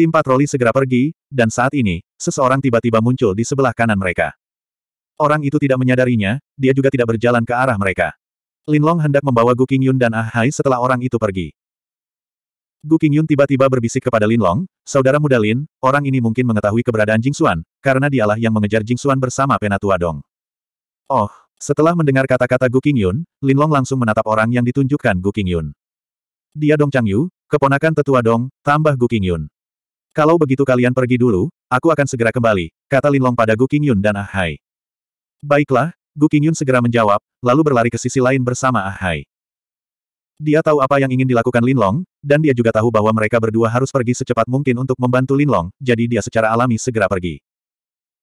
Tim patroli segera pergi, dan saat ini, seseorang tiba-tiba muncul di sebelah kanan mereka. Orang itu tidak menyadarinya, dia juga tidak berjalan ke arah mereka. Linlong hendak membawa Gu Qingyun dan Ah Hai setelah orang itu pergi. Gu Qingyun tiba-tiba berbisik kepada Linlong, saudara muda Lin, orang ini mungkin mengetahui keberadaan Jing Xuan, karena dialah yang mengejar Jing Xuan bersama Penatua Dong. Oh, setelah mendengar kata-kata Gu Qingyun, Linlong langsung menatap orang yang ditunjukkan Gu Qingyun. Dia Dong Changyu, keponakan tetua Dong, tambah Gu Qingyun. Kalau begitu kalian pergi dulu, aku akan segera kembali, kata Linlong pada Gu Qingyun dan Ah Hai. Baiklah, Gu Qingyun segera menjawab, lalu berlari ke sisi lain bersama Ah Hai. Dia tahu apa yang ingin dilakukan Linlong, dan dia juga tahu bahwa mereka berdua harus pergi secepat mungkin untuk membantu Linlong, jadi dia secara alami segera pergi.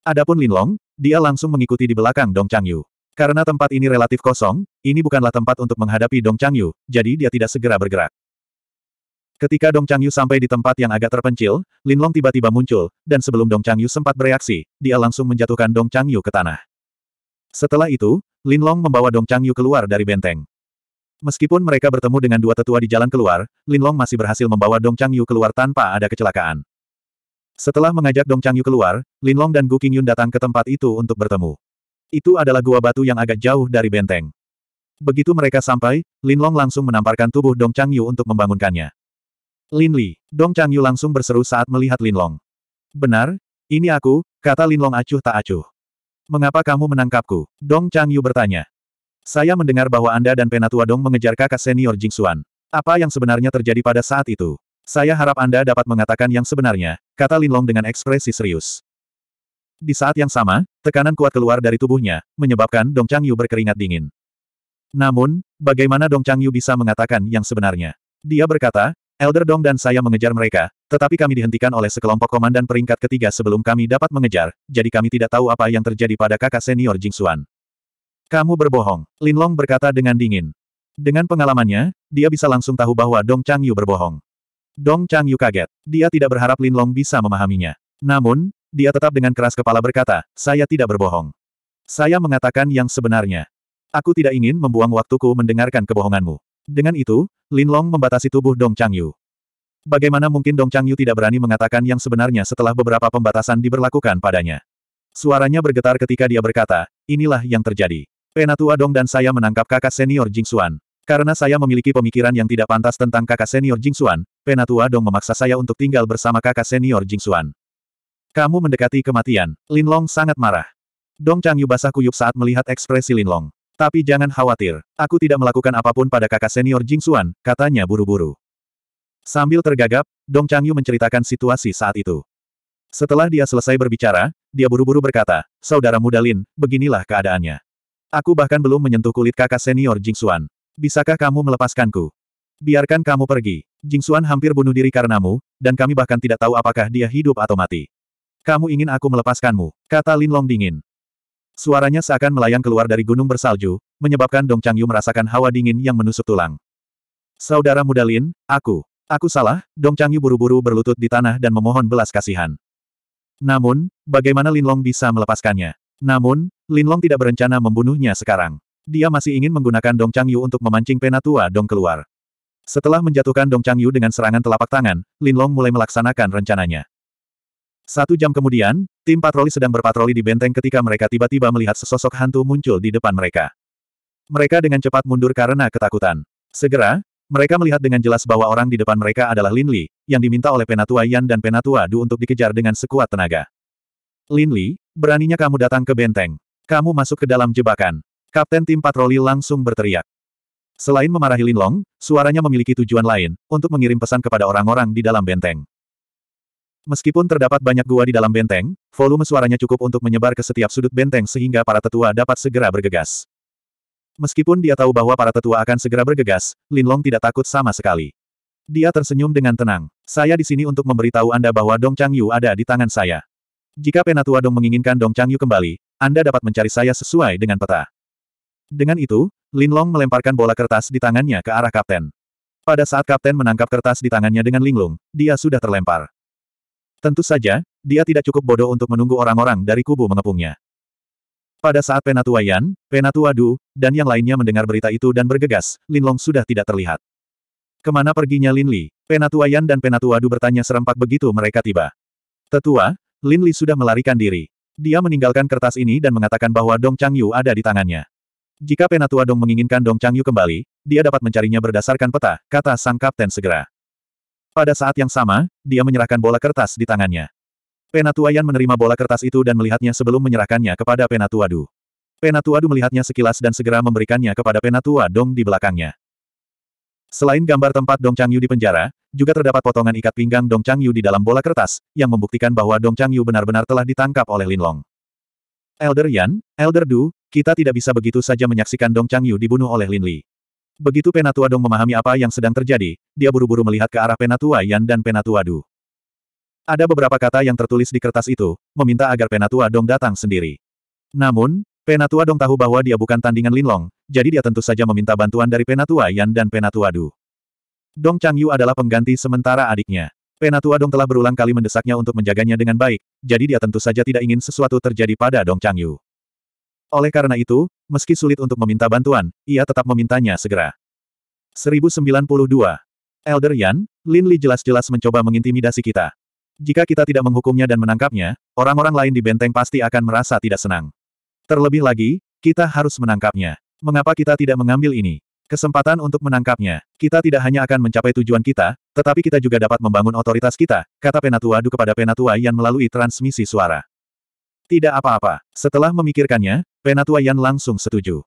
Adapun Linlong, dia langsung mengikuti di belakang Dong Changyu. Karena tempat ini relatif kosong, ini bukanlah tempat untuk menghadapi Dong Changyu, jadi dia tidak segera bergerak. Ketika Dong Changyu sampai di tempat yang agak terpencil, Lin Long tiba-tiba muncul, dan sebelum Dong Changyu sempat bereaksi, dia langsung menjatuhkan Dong Changyu ke tanah. Setelah itu, Lin Long membawa Dong Changyu keluar dari benteng. Meskipun mereka bertemu dengan dua tetua di jalan keluar, Lin Long masih berhasil membawa Dong Changyu keluar tanpa ada kecelakaan. Setelah mengajak Dong Changyu keluar, Lin Long dan Gu Qingyun datang ke tempat itu untuk bertemu. Itu adalah gua batu yang agak jauh dari benteng. Begitu mereka sampai, Lin Long langsung menamparkan tubuh Dong Changyu untuk membangunkannya. Lin Li, Dong Chang Yu langsung berseru saat melihat Lin Long. Benar, ini aku, kata Lin Long acuh tak acuh. Mengapa kamu menangkapku? Dong Chang Yu bertanya. Saya mendengar bahwa Anda dan Penatua Dong mengejar kakak senior Jing Xuan. Apa yang sebenarnya terjadi pada saat itu? Saya harap Anda dapat mengatakan yang sebenarnya, kata Lin Long dengan ekspresi serius. Di saat yang sama, tekanan kuat keluar dari tubuhnya, menyebabkan Dong Chang Yu berkeringat dingin. Namun, bagaimana Dong Chang Yu bisa mengatakan yang sebenarnya? Dia berkata, Elder Dong dan saya mengejar mereka, tetapi kami dihentikan oleh sekelompok komandan peringkat ketiga sebelum kami dapat mengejar, jadi kami tidak tahu apa yang terjadi pada kakak senior Jing Xuan. Kamu berbohong, Lin Long berkata dengan dingin. Dengan pengalamannya, dia bisa langsung tahu bahwa Dong Chang Yu berbohong. Dong Chang Yu kaget. Dia tidak berharap Lin Long bisa memahaminya. Namun, dia tetap dengan keras kepala berkata, saya tidak berbohong. Saya mengatakan yang sebenarnya. Aku tidak ingin membuang waktuku mendengarkan kebohonganmu. Dengan itu, Lin Long membatasi tubuh Dong Changyu. Bagaimana mungkin Dong Changyu tidak berani mengatakan yang sebenarnya setelah beberapa pembatasan diberlakukan padanya. Suaranya bergetar ketika dia berkata, inilah yang terjadi. Penatua Dong dan saya menangkap kakak senior Jing Xuan. Karena saya memiliki pemikiran yang tidak pantas tentang kakak senior Jing Xuan, Penatua Dong memaksa saya untuk tinggal bersama kakak senior Jing Xuan. Kamu mendekati kematian. Lin Long sangat marah. Dong Changyu basah kuyup saat melihat ekspresi Lin Long. Tapi jangan khawatir, aku tidak melakukan apapun pada kakak senior Jing Xuan, katanya buru-buru. Sambil tergagap, Dong Changyu menceritakan situasi saat itu. Setelah dia selesai berbicara, dia buru-buru berkata, Saudara muda Lin, beginilah keadaannya. Aku bahkan belum menyentuh kulit kakak senior Jing Xuan. Bisakah kamu melepaskanku? Biarkan kamu pergi. Jing Xuan hampir bunuh diri karenamu, dan kami bahkan tidak tahu apakah dia hidup atau mati. Kamu ingin aku melepaskanmu, kata Lin Long dingin. Suaranya seakan melayang keluar dari gunung bersalju, menyebabkan Dong Changyu merasakan hawa dingin yang menusuk tulang. Saudara muda Lin, aku. Aku salah, Dong Changyu buru-buru berlutut di tanah dan memohon belas kasihan. Namun, bagaimana Lin Long bisa melepaskannya? Namun, Lin Long tidak berencana membunuhnya sekarang. Dia masih ingin menggunakan Dong Changyu untuk memancing penatua Dong keluar. Setelah menjatuhkan Dong Changyu dengan serangan telapak tangan, Lin Long mulai melaksanakan rencananya. Satu jam kemudian, Tim patroli sedang berpatroli di benteng ketika mereka tiba-tiba melihat sesosok hantu muncul di depan mereka. Mereka dengan cepat mundur karena ketakutan. Segera, mereka melihat dengan jelas bahwa orang di depan mereka adalah Lin Li, yang diminta oleh Penatua Yan dan Penatua Du untuk dikejar dengan sekuat tenaga. Lin Li, beraninya kamu datang ke benteng. Kamu masuk ke dalam jebakan. Kapten tim patroli langsung berteriak. Selain memarahi Lin Long, suaranya memiliki tujuan lain, untuk mengirim pesan kepada orang-orang di dalam benteng. Meskipun terdapat banyak gua di dalam benteng, volume suaranya cukup untuk menyebar ke setiap sudut benteng sehingga para tetua dapat segera bergegas. Meskipun dia tahu bahwa para tetua akan segera bergegas, Linlong tidak takut sama sekali. Dia tersenyum dengan tenang. Saya di sini untuk memberitahu Anda bahwa Dong Chang Yu ada di tangan saya. Jika penatua Dong menginginkan Dong Chang Yu kembali, Anda dapat mencari saya sesuai dengan peta. Dengan itu, Linlong melemparkan bola kertas di tangannya ke arah kapten. Pada saat kapten menangkap kertas di tangannya dengan linglung, dia sudah terlempar. Tentu saja, dia tidak cukup bodoh untuk menunggu orang-orang dari kubu mengepungnya. Pada saat Penatua Yan, Penatua Du, dan yang lainnya mendengar berita itu dan bergegas, Lin Long sudah tidak terlihat. Kemana perginya Lin Li? Penatua Yan dan Penatua Du bertanya serempak begitu mereka tiba. Tetua, Lin Li sudah melarikan diri. Dia meninggalkan kertas ini dan mengatakan bahwa Dong Chang Yu ada di tangannya. Jika Penatua Dong menginginkan Dong Chang Yu kembali, dia dapat mencarinya berdasarkan peta, kata sang kapten segera. Pada saat yang sama, dia menyerahkan bola kertas di tangannya. Penatua Penatuayan menerima bola kertas itu dan melihatnya sebelum menyerahkannya kepada Penatua Penatuadu melihatnya sekilas dan segera memberikannya kepada Penatua Dong di belakangnya. Selain gambar tempat Dong Changyu di penjara, juga terdapat potongan ikat pinggang Dong Changyu di dalam bola kertas, yang membuktikan bahwa Dong Changyu benar-benar telah ditangkap oleh Lin Long. Elder Yan, Elder Du, kita tidak bisa begitu saja menyaksikan Dong Changyu dibunuh oleh Lin Li. Begitu Penatua Dong memahami apa yang sedang terjadi, dia buru-buru melihat ke arah Penatua Yan dan Penatua Du. Ada beberapa kata yang tertulis di kertas itu, meminta agar Penatua Dong datang sendiri. Namun, Penatua Dong tahu bahwa dia bukan tandingan Linlong, jadi dia tentu saja meminta bantuan dari Penatua Yan dan Penatua Du. Dong Chang Yu adalah pengganti sementara adiknya. Penatua Dong telah berulang kali mendesaknya untuk menjaganya dengan baik, jadi dia tentu saja tidak ingin sesuatu terjadi pada Dong Chang Yu. Oleh karena itu, meski sulit untuk meminta bantuan, ia tetap memintanya segera. 1092. Elder Yan, Lin Li jelas-jelas mencoba mengintimidasi kita. Jika kita tidak menghukumnya dan menangkapnya, orang-orang lain di benteng pasti akan merasa tidak senang. Terlebih lagi, kita harus menangkapnya. Mengapa kita tidak mengambil ini? Kesempatan untuk menangkapnya. Kita tidak hanya akan mencapai tujuan kita, tetapi kita juga dapat membangun otoritas kita, kata Penatua Du kepada Penatua yang melalui transmisi suara. Tidak apa-apa. Setelah memikirkannya, Penatua Yan langsung setuju.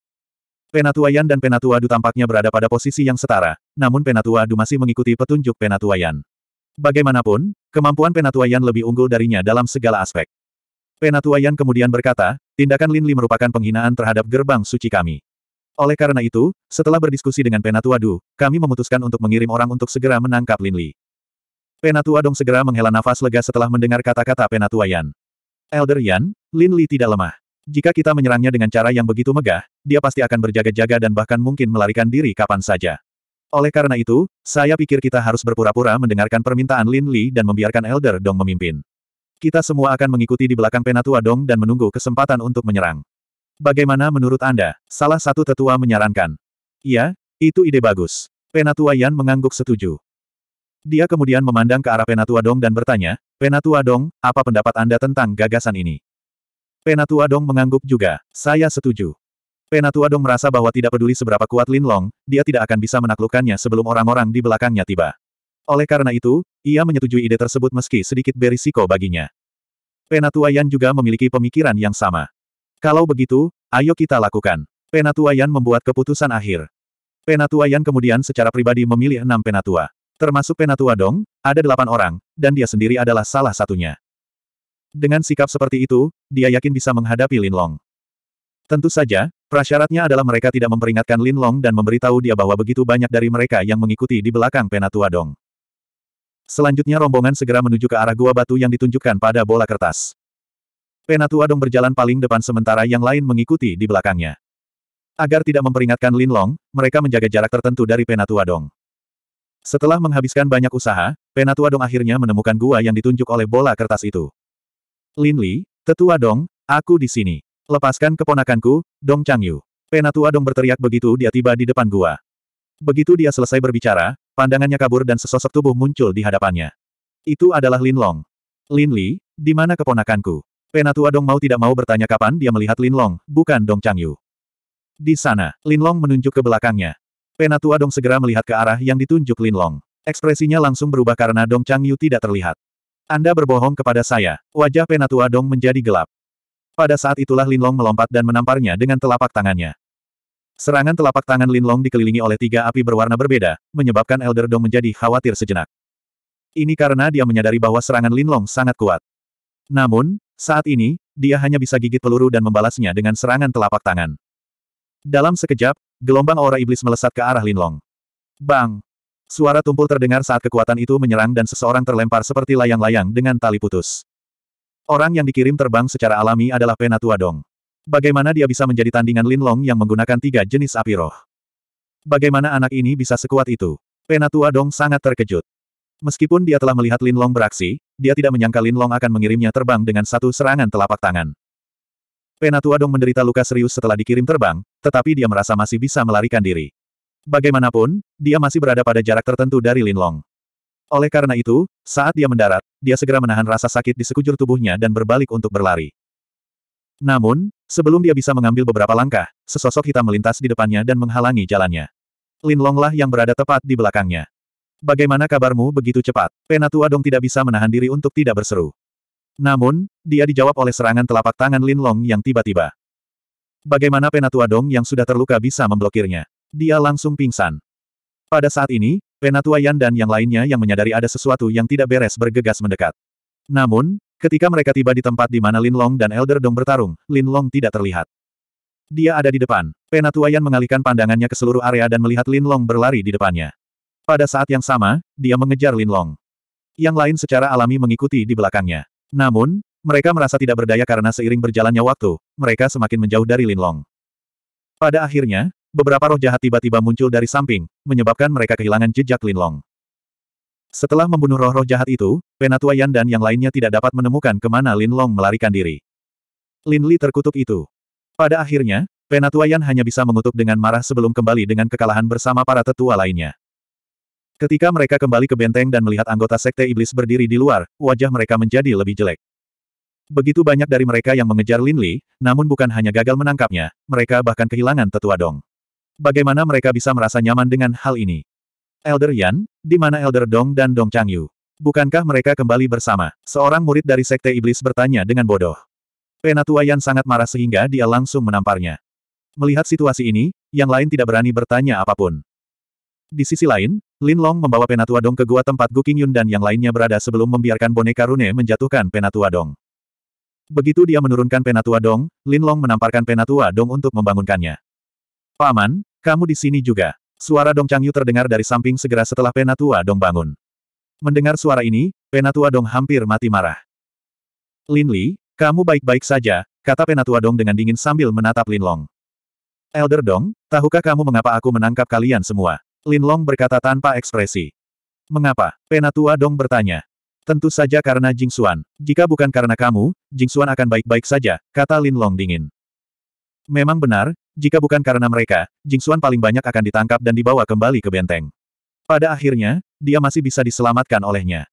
Penatua Yan dan Penatua Du tampaknya berada pada posisi yang setara, namun Penatua Du masih mengikuti petunjuk Penatua Yan. Bagaimanapun, kemampuan Penatua Yan lebih unggul darinya dalam segala aspek. Penatua Yan kemudian berkata, tindakan Lin Li merupakan penghinaan terhadap gerbang suci kami. Oleh karena itu, setelah berdiskusi dengan Penatua Du, kami memutuskan untuk mengirim orang untuk segera menangkap Lin Li. Penatua Dong segera menghela nafas lega setelah mendengar kata-kata Penatua Yan. Elder Yan, Lin Li tidak lemah. Jika kita menyerangnya dengan cara yang begitu megah, dia pasti akan berjaga-jaga dan bahkan mungkin melarikan diri kapan saja. Oleh karena itu, saya pikir kita harus berpura-pura mendengarkan permintaan Lin Li dan membiarkan Elder Dong memimpin. Kita semua akan mengikuti di belakang Penatua Dong dan menunggu kesempatan untuk menyerang. Bagaimana menurut Anda? Salah satu tetua menyarankan. Iya, itu ide bagus. Penatua Yan mengangguk setuju. Dia kemudian memandang ke arah Penatua Dong dan bertanya, Penatua Dong, apa pendapat Anda tentang gagasan ini? Penatua Dong mengangguk juga, saya setuju. Penatua Dong merasa bahwa tidak peduli seberapa kuat Lin Long, dia tidak akan bisa menaklukkannya sebelum orang-orang di belakangnya tiba. Oleh karena itu, ia menyetujui ide tersebut meski sedikit berisiko baginya. Penatua Yan juga memiliki pemikiran yang sama. Kalau begitu, ayo kita lakukan. Penatua Yan membuat keputusan akhir. Penatua Yan kemudian secara pribadi memilih enam penatua. Termasuk Penatua Dong, ada delapan orang, dan dia sendiri adalah salah satunya. Dengan sikap seperti itu, dia yakin bisa menghadapi Lin Long. Tentu saja, prasyaratnya adalah mereka tidak memperingatkan Lin Long dan memberitahu dia bahwa begitu banyak dari mereka yang mengikuti di belakang Penatua Dong. Selanjutnya rombongan segera menuju ke arah gua batu yang ditunjukkan pada bola kertas. Penatua Dong berjalan paling depan sementara yang lain mengikuti di belakangnya. Agar tidak memperingatkan Lin Long, mereka menjaga jarak tertentu dari Penatua Dong. Setelah menghabiskan banyak usaha, Penatua Dong akhirnya menemukan gua yang ditunjuk oleh bola kertas itu. Lin Li, Tetua Dong, aku di sini. Lepaskan keponakanku, Dong Changyu. Penatua Dong berteriak begitu dia tiba di depan gua. Begitu dia selesai berbicara, pandangannya kabur dan sesosok tubuh muncul di hadapannya. Itu adalah Lin Long. Lin Li, di mana keponakanku? Penatua Dong mau tidak mau bertanya kapan dia melihat Lin Long, bukan Dong Changyu. Di sana, Lin Long menunjuk ke belakangnya. Penatua Dong segera melihat ke arah yang ditunjuk Lin Long. Ekspresinya langsung berubah karena Dong Chang Yu tidak terlihat. Anda berbohong kepada saya. Wajah Penatua Dong menjadi gelap. Pada saat itulah Lin Long melompat dan menamparnya dengan telapak tangannya. Serangan telapak tangan Lin Long dikelilingi oleh tiga api berwarna berbeda, menyebabkan Elder Dong menjadi khawatir sejenak. Ini karena dia menyadari bahwa serangan Lin Long sangat kuat. Namun, saat ini, dia hanya bisa gigit peluru dan membalasnya dengan serangan telapak tangan. Dalam sekejap, Gelombang aura iblis melesat ke arah Linlong. Bang! Suara tumpul terdengar saat kekuatan itu menyerang dan seseorang terlempar seperti layang-layang dengan tali putus. Orang yang dikirim terbang secara alami adalah Penatua Dong. Bagaimana dia bisa menjadi tandingan Linlong yang menggunakan tiga jenis api roh? Bagaimana anak ini bisa sekuat itu? Penatua Dong sangat terkejut. Meskipun dia telah melihat Linlong beraksi, dia tidak menyangka Linlong akan mengirimnya terbang dengan satu serangan telapak tangan. Penatua Dong menderita luka serius setelah dikirim terbang, tetapi dia merasa masih bisa melarikan diri. Bagaimanapun, dia masih berada pada jarak tertentu dari Lin Long. Oleh karena itu, saat dia mendarat, dia segera menahan rasa sakit di sekujur tubuhnya dan berbalik untuk berlari. Namun, sebelum dia bisa mengambil beberapa langkah, sesosok hitam melintas di depannya dan menghalangi jalannya. Lin Longlah yang berada tepat di belakangnya. Bagaimana kabarmu begitu cepat? Penatua Dong tidak bisa menahan diri untuk tidak berseru. Namun, dia dijawab oleh serangan telapak tangan Lin Long yang tiba-tiba. Bagaimana Penatua Dong yang sudah terluka bisa memblokirnya? Dia langsung pingsan. Pada saat ini, Penatua Yan dan yang lainnya yang menyadari ada sesuatu yang tidak beres bergegas mendekat. Namun, ketika mereka tiba di tempat di mana Lin Long dan Elder Dong bertarung, Lin Long tidak terlihat. Dia ada di depan. Penatua Yan mengalihkan pandangannya ke seluruh area dan melihat Lin Long berlari di depannya. Pada saat yang sama, dia mengejar Lin Long. Yang lain secara alami mengikuti di belakangnya. Namun, mereka merasa tidak berdaya karena seiring berjalannya waktu, mereka semakin menjauh dari Linlong. Pada akhirnya, beberapa roh jahat tiba-tiba muncul dari samping, menyebabkan mereka kehilangan jejak Linlong. Setelah membunuh roh-roh jahat itu, Penatua Yan dan yang lainnya tidak dapat menemukan kemana Linlong melarikan diri. Lin Li terkutuk itu. Pada akhirnya, Penatua Yan hanya bisa mengutuk dengan marah sebelum kembali dengan kekalahan bersama para tetua lainnya. Ketika mereka kembali ke benteng dan melihat anggota Sekte Iblis berdiri di luar, wajah mereka menjadi lebih jelek. Begitu banyak dari mereka yang mengejar Lin Li, namun bukan hanya gagal menangkapnya, mereka bahkan kehilangan tetua Dong. Bagaimana mereka bisa merasa nyaman dengan hal ini? Elder Yan, di mana Elder Dong dan Dong Chang Yu? Bukankah mereka kembali bersama? Seorang murid dari Sekte Iblis bertanya dengan bodoh. Penatua Yan sangat marah sehingga dia langsung menamparnya. Melihat situasi ini, yang lain tidak berani bertanya apapun. Di sisi lain, Lin Long membawa penatua dong ke gua tempat Gu Qingyun dan yang lainnya berada sebelum membiarkan boneka Rune menjatuhkan penatua dong. Begitu dia menurunkan penatua dong, Lin Long menamparkan penatua dong untuk membangunkannya. Paman, kamu di sini juga. Suara Dong Changyu terdengar dari samping segera setelah penatua dong bangun. Mendengar suara ini, penatua dong hampir mati marah. Lin Li, kamu baik-baik saja, kata penatua dong dengan dingin sambil menatap Lin Long. Elder Dong, tahukah kamu mengapa aku menangkap kalian semua? Linlong berkata tanpa ekspresi. Mengapa? Penatua Dong bertanya. Tentu saja karena Jing Xuan. Jika bukan karena kamu, Jing Xuan akan baik-baik saja, kata Linlong dingin. Memang benar, jika bukan karena mereka, Jing Xuan paling banyak akan ditangkap dan dibawa kembali ke benteng. Pada akhirnya, dia masih bisa diselamatkan olehnya.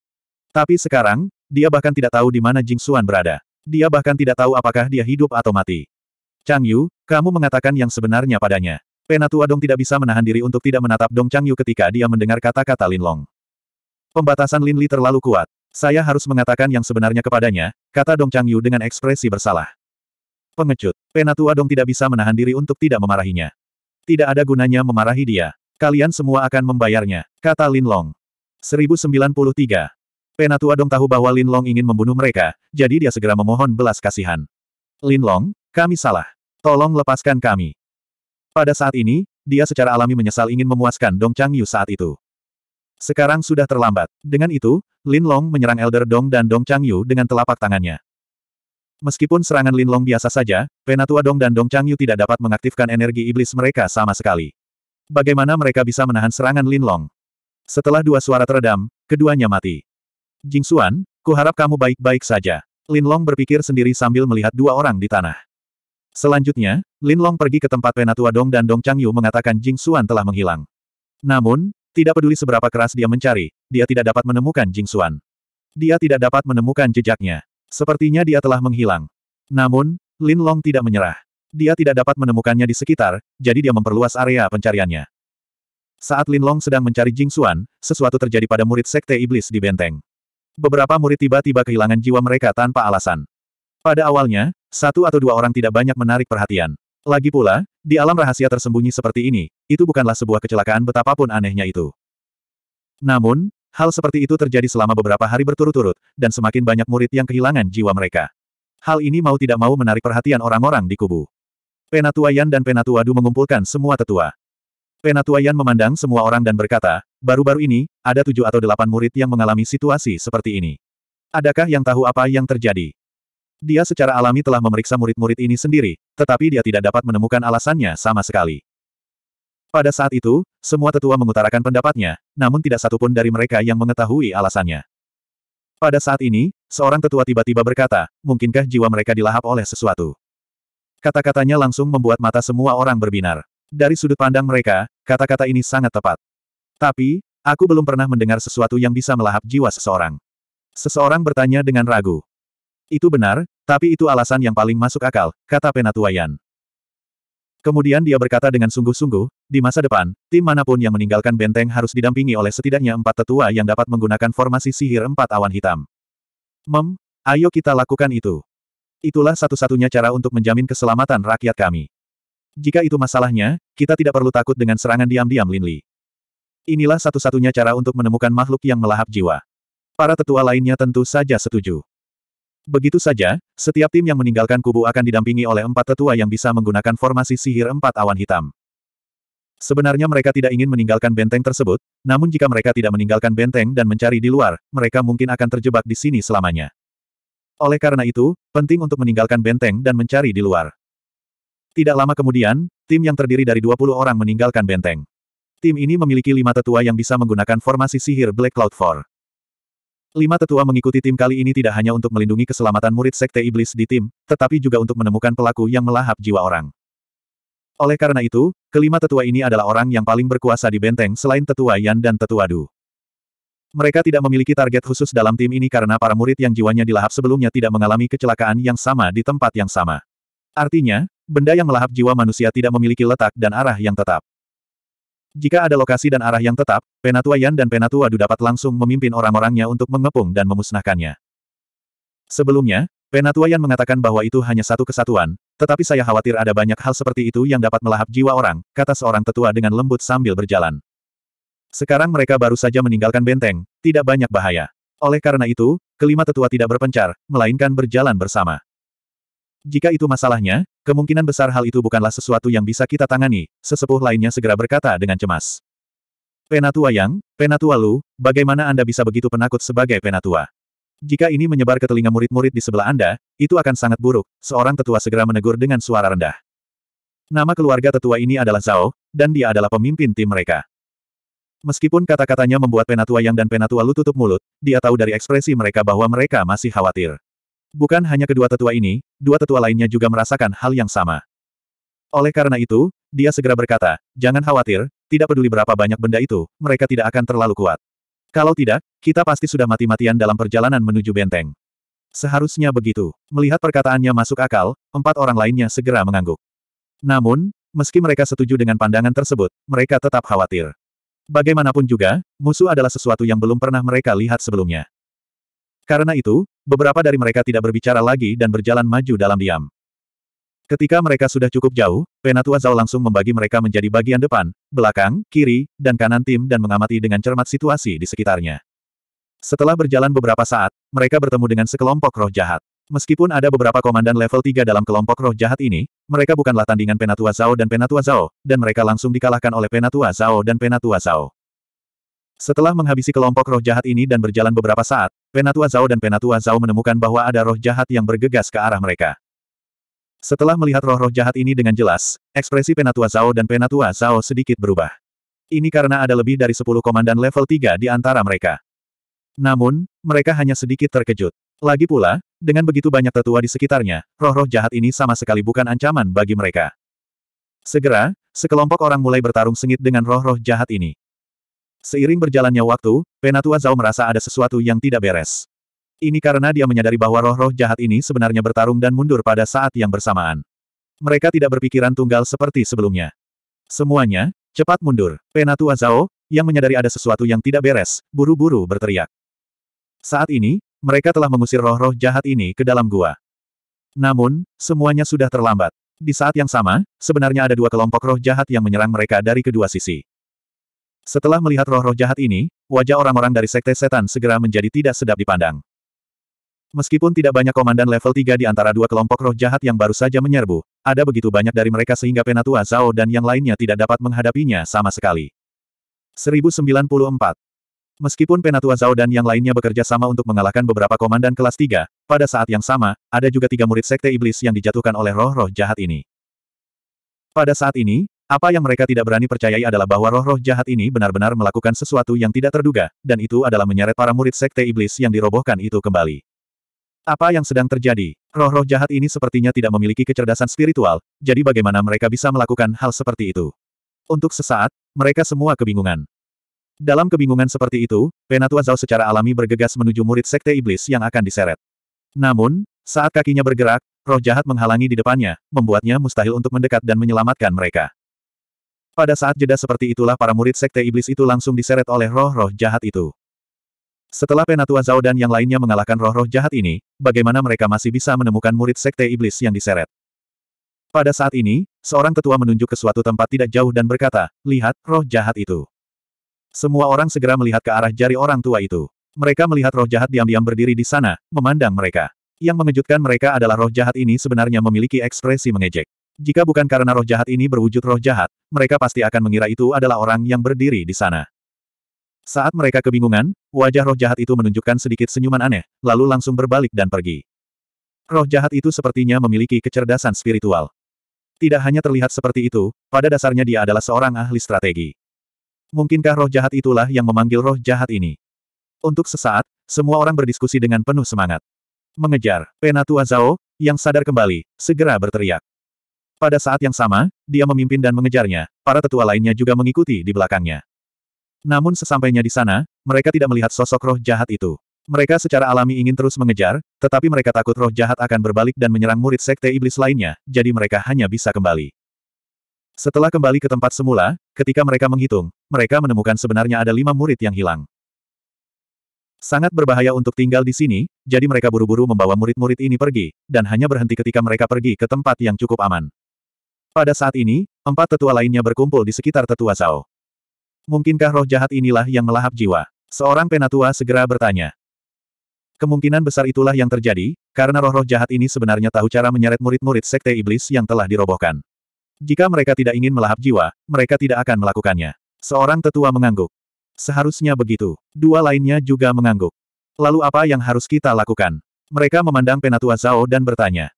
Tapi sekarang, dia bahkan tidak tahu di mana Jing Xuan berada. Dia bahkan tidak tahu apakah dia hidup atau mati. Chang Yu, kamu mengatakan yang sebenarnya padanya. Penatua Dong tidak bisa menahan diri untuk tidak menatap Dong Changyu ketika dia mendengar kata-kata Lin Long. Pembatasan Lin Li terlalu kuat. Saya harus mengatakan yang sebenarnya kepadanya, kata Dong Changyu dengan ekspresi bersalah. Pengecut, Penatua Dong tidak bisa menahan diri untuk tidak memarahinya. Tidak ada gunanya memarahi dia. Kalian semua akan membayarnya, kata Lin Long. 1093. Penatua Dong tahu bahwa Lin Long ingin membunuh mereka, jadi dia segera memohon belas kasihan. Lin Long, kami salah. Tolong lepaskan kami. Pada saat ini, dia secara alami menyesal ingin memuaskan Dong Chang Yu saat itu. Sekarang sudah terlambat. Dengan itu, Lin Long menyerang Elder Dong dan Dong Chang Yu dengan telapak tangannya. Meskipun serangan Lin Long biasa saja, Penatua Dong dan Dong Chang Yu tidak dapat mengaktifkan energi iblis mereka sama sekali. Bagaimana mereka bisa menahan serangan Lin Long? Setelah dua suara teredam, keduanya mati. Jing Xuan, kuharap kamu baik-baik saja. Lin Long berpikir sendiri sambil melihat dua orang di tanah. Selanjutnya, Lin Long pergi ke tempat penatua Dong dan Dong Chang Yu mengatakan Jing Xuan telah menghilang. Namun, tidak peduli seberapa keras dia mencari, dia tidak dapat menemukan Jing Xuan. Dia tidak dapat menemukan jejaknya. Sepertinya dia telah menghilang. Namun, Lin Long tidak menyerah. Dia tidak dapat menemukannya di sekitar, jadi dia memperluas area pencariannya. Saat Lin Long sedang mencari Jing Xuan, sesuatu terjadi pada murid Sekte Iblis di benteng. Beberapa murid tiba-tiba kehilangan jiwa mereka tanpa alasan. Pada awalnya, satu atau dua orang tidak banyak menarik perhatian. Lagi pula, di alam rahasia tersembunyi seperti ini, itu bukanlah sebuah kecelakaan betapapun anehnya itu. Namun, hal seperti itu terjadi selama beberapa hari berturut-turut, dan semakin banyak murid yang kehilangan jiwa mereka. Hal ini mau tidak mau menarik perhatian orang-orang di kubu. Penatua Yan dan Penatua Du mengumpulkan semua tetua. Penatua Yan memandang semua orang dan berkata, baru-baru ini, ada tujuh atau delapan murid yang mengalami situasi seperti ini. Adakah yang tahu apa yang terjadi? Dia secara alami telah memeriksa murid-murid ini sendiri, tetapi dia tidak dapat menemukan alasannya sama sekali. Pada saat itu, semua tetua mengutarakan pendapatnya, namun tidak satupun dari mereka yang mengetahui alasannya. Pada saat ini, seorang tetua tiba-tiba berkata, mungkinkah jiwa mereka dilahap oleh sesuatu? Kata-katanya langsung membuat mata semua orang berbinar. Dari sudut pandang mereka, kata-kata ini sangat tepat. Tapi, aku belum pernah mendengar sesuatu yang bisa melahap jiwa seseorang. Seseorang bertanya dengan ragu. Itu benar, tapi itu alasan yang paling masuk akal, kata Penatua Yan. Kemudian dia berkata dengan sungguh-sungguh, di masa depan, tim manapun yang meninggalkan benteng harus didampingi oleh setidaknya empat tetua yang dapat menggunakan formasi sihir empat awan hitam. Mem, ayo kita lakukan itu. Itulah satu-satunya cara untuk menjamin keselamatan rakyat kami. Jika itu masalahnya, kita tidak perlu takut dengan serangan diam-diam Linli. Inilah satu-satunya cara untuk menemukan makhluk yang melahap jiwa. Para tetua lainnya tentu saja setuju. Begitu saja, setiap tim yang meninggalkan kubu akan didampingi oleh empat tetua yang bisa menggunakan formasi sihir empat awan hitam. Sebenarnya mereka tidak ingin meninggalkan benteng tersebut, namun jika mereka tidak meninggalkan benteng dan mencari di luar, mereka mungkin akan terjebak di sini selamanya. Oleh karena itu, penting untuk meninggalkan benteng dan mencari di luar. Tidak lama kemudian, tim yang terdiri dari 20 orang meninggalkan benteng. Tim ini memiliki lima tetua yang bisa menggunakan formasi sihir Black Cloud 4. Lima tetua mengikuti tim kali ini tidak hanya untuk melindungi keselamatan murid sekte iblis di tim, tetapi juga untuk menemukan pelaku yang melahap jiwa orang. Oleh karena itu, kelima tetua ini adalah orang yang paling berkuasa di benteng selain tetua Yan dan tetua Du. Mereka tidak memiliki target khusus dalam tim ini karena para murid yang jiwanya dilahap sebelumnya tidak mengalami kecelakaan yang sama di tempat yang sama. Artinya, benda yang melahap jiwa manusia tidak memiliki letak dan arah yang tetap. Jika ada lokasi dan arah yang tetap, Penatua Yan dan Penatua Du dapat langsung memimpin orang-orangnya untuk mengepung dan memusnahkannya. Sebelumnya, Penatua Yan mengatakan bahwa itu hanya satu kesatuan, tetapi saya khawatir ada banyak hal seperti itu yang dapat melahap jiwa orang, kata seorang tetua dengan lembut sambil berjalan. Sekarang mereka baru saja meninggalkan benteng, tidak banyak bahaya. Oleh karena itu, kelima tetua tidak berpencar, melainkan berjalan bersama. Jika itu masalahnya, kemungkinan besar hal itu bukanlah sesuatu yang bisa kita tangani, sesepuh lainnya segera berkata dengan cemas. Penatua Yang, Penatua Lu, bagaimana Anda bisa begitu penakut sebagai Penatua? Jika ini menyebar ke telinga murid-murid di sebelah Anda, itu akan sangat buruk, seorang tetua segera menegur dengan suara rendah. Nama keluarga tetua ini adalah Zhao, dan dia adalah pemimpin tim mereka. Meskipun kata-katanya membuat Penatua Yang dan Penatua Lu tutup mulut, dia tahu dari ekspresi mereka bahwa mereka masih khawatir. Bukan hanya kedua tetua ini, dua tetua lainnya juga merasakan hal yang sama. Oleh karena itu, dia segera berkata, jangan khawatir, tidak peduli berapa banyak benda itu, mereka tidak akan terlalu kuat. Kalau tidak, kita pasti sudah mati-matian dalam perjalanan menuju benteng. Seharusnya begitu. Melihat perkataannya masuk akal, empat orang lainnya segera mengangguk. Namun, meski mereka setuju dengan pandangan tersebut, mereka tetap khawatir. Bagaimanapun juga, musuh adalah sesuatu yang belum pernah mereka lihat sebelumnya. Karena itu, beberapa dari mereka tidak berbicara lagi dan berjalan maju dalam diam. Ketika mereka sudah cukup jauh, Penatua Zhao langsung membagi mereka menjadi bagian depan, belakang, kiri, dan kanan tim dan mengamati dengan cermat situasi di sekitarnya. Setelah berjalan beberapa saat, mereka bertemu dengan sekelompok roh jahat. Meskipun ada beberapa komandan level 3 dalam kelompok roh jahat ini, mereka bukanlah tandingan Penatua Zhao dan Penatua Zhao, dan mereka langsung dikalahkan oleh Penatua Zhao dan Penatua Zhao. Setelah menghabisi kelompok roh jahat ini dan berjalan beberapa saat, Penatua Zhao dan Penatua Zhao menemukan bahwa ada roh jahat yang bergegas ke arah mereka. Setelah melihat roh-roh jahat ini dengan jelas, ekspresi Penatua Zhao dan Penatua Zhao sedikit berubah. Ini karena ada lebih dari 10 komandan level 3 di antara mereka. Namun, mereka hanya sedikit terkejut. Lagi pula, dengan begitu banyak tetua di sekitarnya, roh-roh jahat ini sama sekali bukan ancaman bagi mereka. Segera, sekelompok orang mulai bertarung sengit dengan roh-roh jahat ini. Seiring berjalannya waktu, Penatua Zhao merasa ada sesuatu yang tidak beres. Ini karena dia menyadari bahwa roh-roh jahat ini sebenarnya bertarung dan mundur pada saat yang bersamaan. Mereka tidak berpikiran tunggal seperti sebelumnya. Semuanya, cepat mundur. Penatua Zhao, yang menyadari ada sesuatu yang tidak beres, buru-buru berteriak. Saat ini, mereka telah mengusir roh-roh jahat ini ke dalam gua. Namun, semuanya sudah terlambat. Di saat yang sama, sebenarnya ada dua kelompok roh jahat yang menyerang mereka dari kedua sisi. Setelah melihat roh-roh jahat ini, wajah orang-orang dari Sekte Setan segera menjadi tidak sedap dipandang. Meskipun tidak banyak komandan level 3 di antara dua kelompok roh jahat yang baru saja menyerbu, ada begitu banyak dari mereka sehingga Penatua Zhao dan yang lainnya tidak dapat menghadapinya sama sekali. 1094. Meskipun Penatua Zhao dan yang lainnya bekerja sama untuk mengalahkan beberapa komandan kelas 3, pada saat yang sama, ada juga tiga murid Sekte Iblis yang dijatuhkan oleh roh-roh jahat ini. Pada saat ini, apa yang mereka tidak berani percayai adalah bahwa roh-roh jahat ini benar-benar melakukan sesuatu yang tidak terduga, dan itu adalah menyeret para murid sekte iblis yang dirobohkan itu kembali. Apa yang sedang terjadi? Roh-roh jahat ini sepertinya tidak memiliki kecerdasan spiritual, jadi bagaimana mereka bisa melakukan hal seperti itu? Untuk sesaat, mereka semua kebingungan. Dalam kebingungan seperti itu, Penatua Zhao secara alami bergegas menuju murid sekte iblis yang akan diseret. Namun, saat kakinya bergerak, roh jahat menghalangi di depannya, membuatnya mustahil untuk mendekat dan menyelamatkan mereka. Pada saat jeda seperti itulah para murid sekte iblis itu langsung diseret oleh roh-roh jahat itu. Setelah Penatua Zhao dan yang lainnya mengalahkan roh-roh jahat ini, bagaimana mereka masih bisa menemukan murid sekte iblis yang diseret? Pada saat ini, seorang tetua menunjuk ke suatu tempat tidak jauh dan berkata, lihat, roh jahat itu. Semua orang segera melihat ke arah jari orang tua itu. Mereka melihat roh jahat diam-diam berdiri di sana, memandang mereka. Yang mengejutkan mereka adalah roh jahat ini sebenarnya memiliki ekspresi mengejek. Jika bukan karena roh jahat ini berwujud roh jahat, mereka pasti akan mengira itu adalah orang yang berdiri di sana. Saat mereka kebingungan, wajah roh jahat itu menunjukkan sedikit senyuman aneh, lalu langsung berbalik dan pergi. Roh jahat itu sepertinya memiliki kecerdasan spiritual. Tidak hanya terlihat seperti itu, pada dasarnya dia adalah seorang ahli strategi. Mungkinkah roh jahat itulah yang memanggil roh jahat ini? Untuk sesaat, semua orang berdiskusi dengan penuh semangat. Mengejar, Penatua Zhao, yang sadar kembali, segera berteriak. Pada saat yang sama, dia memimpin dan mengejarnya, para tetua lainnya juga mengikuti di belakangnya. Namun sesampainya di sana, mereka tidak melihat sosok roh jahat itu. Mereka secara alami ingin terus mengejar, tetapi mereka takut roh jahat akan berbalik dan menyerang murid sekte iblis lainnya, jadi mereka hanya bisa kembali. Setelah kembali ke tempat semula, ketika mereka menghitung, mereka menemukan sebenarnya ada lima murid yang hilang. Sangat berbahaya untuk tinggal di sini, jadi mereka buru-buru membawa murid-murid ini pergi, dan hanya berhenti ketika mereka pergi ke tempat yang cukup aman. Pada saat ini, empat tetua lainnya berkumpul di sekitar tetua Zhao. Mungkinkah roh jahat inilah yang melahap jiwa? Seorang penatua segera bertanya. Kemungkinan besar itulah yang terjadi, karena roh-roh jahat ini sebenarnya tahu cara menyeret murid-murid sekte iblis yang telah dirobohkan. Jika mereka tidak ingin melahap jiwa, mereka tidak akan melakukannya. Seorang tetua mengangguk. Seharusnya begitu. Dua lainnya juga mengangguk. Lalu apa yang harus kita lakukan? Mereka memandang Penatua Zhao dan bertanya.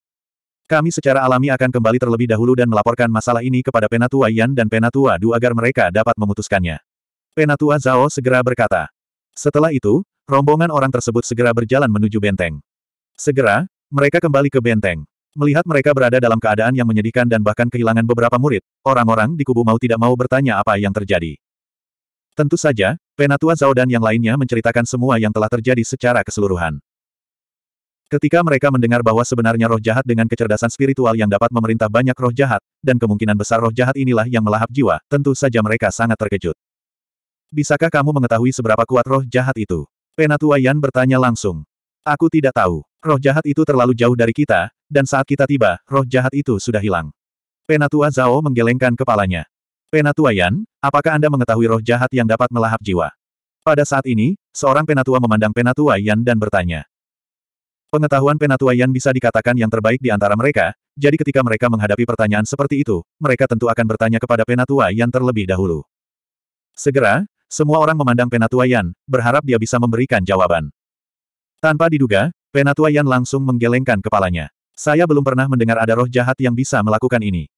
Kami secara alami akan kembali terlebih dahulu dan melaporkan masalah ini kepada Penatua Yan dan Penatua Du agar mereka dapat memutuskannya. Penatua Zhao segera berkata. Setelah itu, rombongan orang tersebut segera berjalan menuju benteng. Segera, mereka kembali ke benteng. Melihat mereka berada dalam keadaan yang menyedihkan dan bahkan kehilangan beberapa murid, orang-orang di kubu mau tidak mau bertanya apa yang terjadi. Tentu saja, Penatua Zhao dan yang lainnya menceritakan semua yang telah terjadi secara keseluruhan. Ketika mereka mendengar bahwa sebenarnya roh jahat dengan kecerdasan spiritual yang dapat memerintah banyak roh jahat, dan kemungkinan besar roh jahat inilah yang melahap jiwa, tentu saja mereka sangat terkejut. Bisakah kamu mengetahui seberapa kuat roh jahat itu? Penatua Yan bertanya langsung. Aku tidak tahu. Roh jahat itu terlalu jauh dari kita, dan saat kita tiba, roh jahat itu sudah hilang. Penatua Zhao menggelengkan kepalanya. Penatua Yan, apakah Anda mengetahui roh jahat yang dapat melahap jiwa? Pada saat ini, seorang penatua memandang penatua Yan dan bertanya. Pengetahuan Penatua Yan bisa dikatakan yang terbaik di antara mereka, jadi ketika mereka menghadapi pertanyaan seperti itu, mereka tentu akan bertanya kepada Penatua Yan terlebih dahulu. Segera, semua orang memandang Penatua Yan, berharap dia bisa memberikan jawaban. Tanpa diduga, Penatua Yan langsung menggelengkan kepalanya. Saya belum pernah mendengar ada roh jahat yang bisa melakukan ini.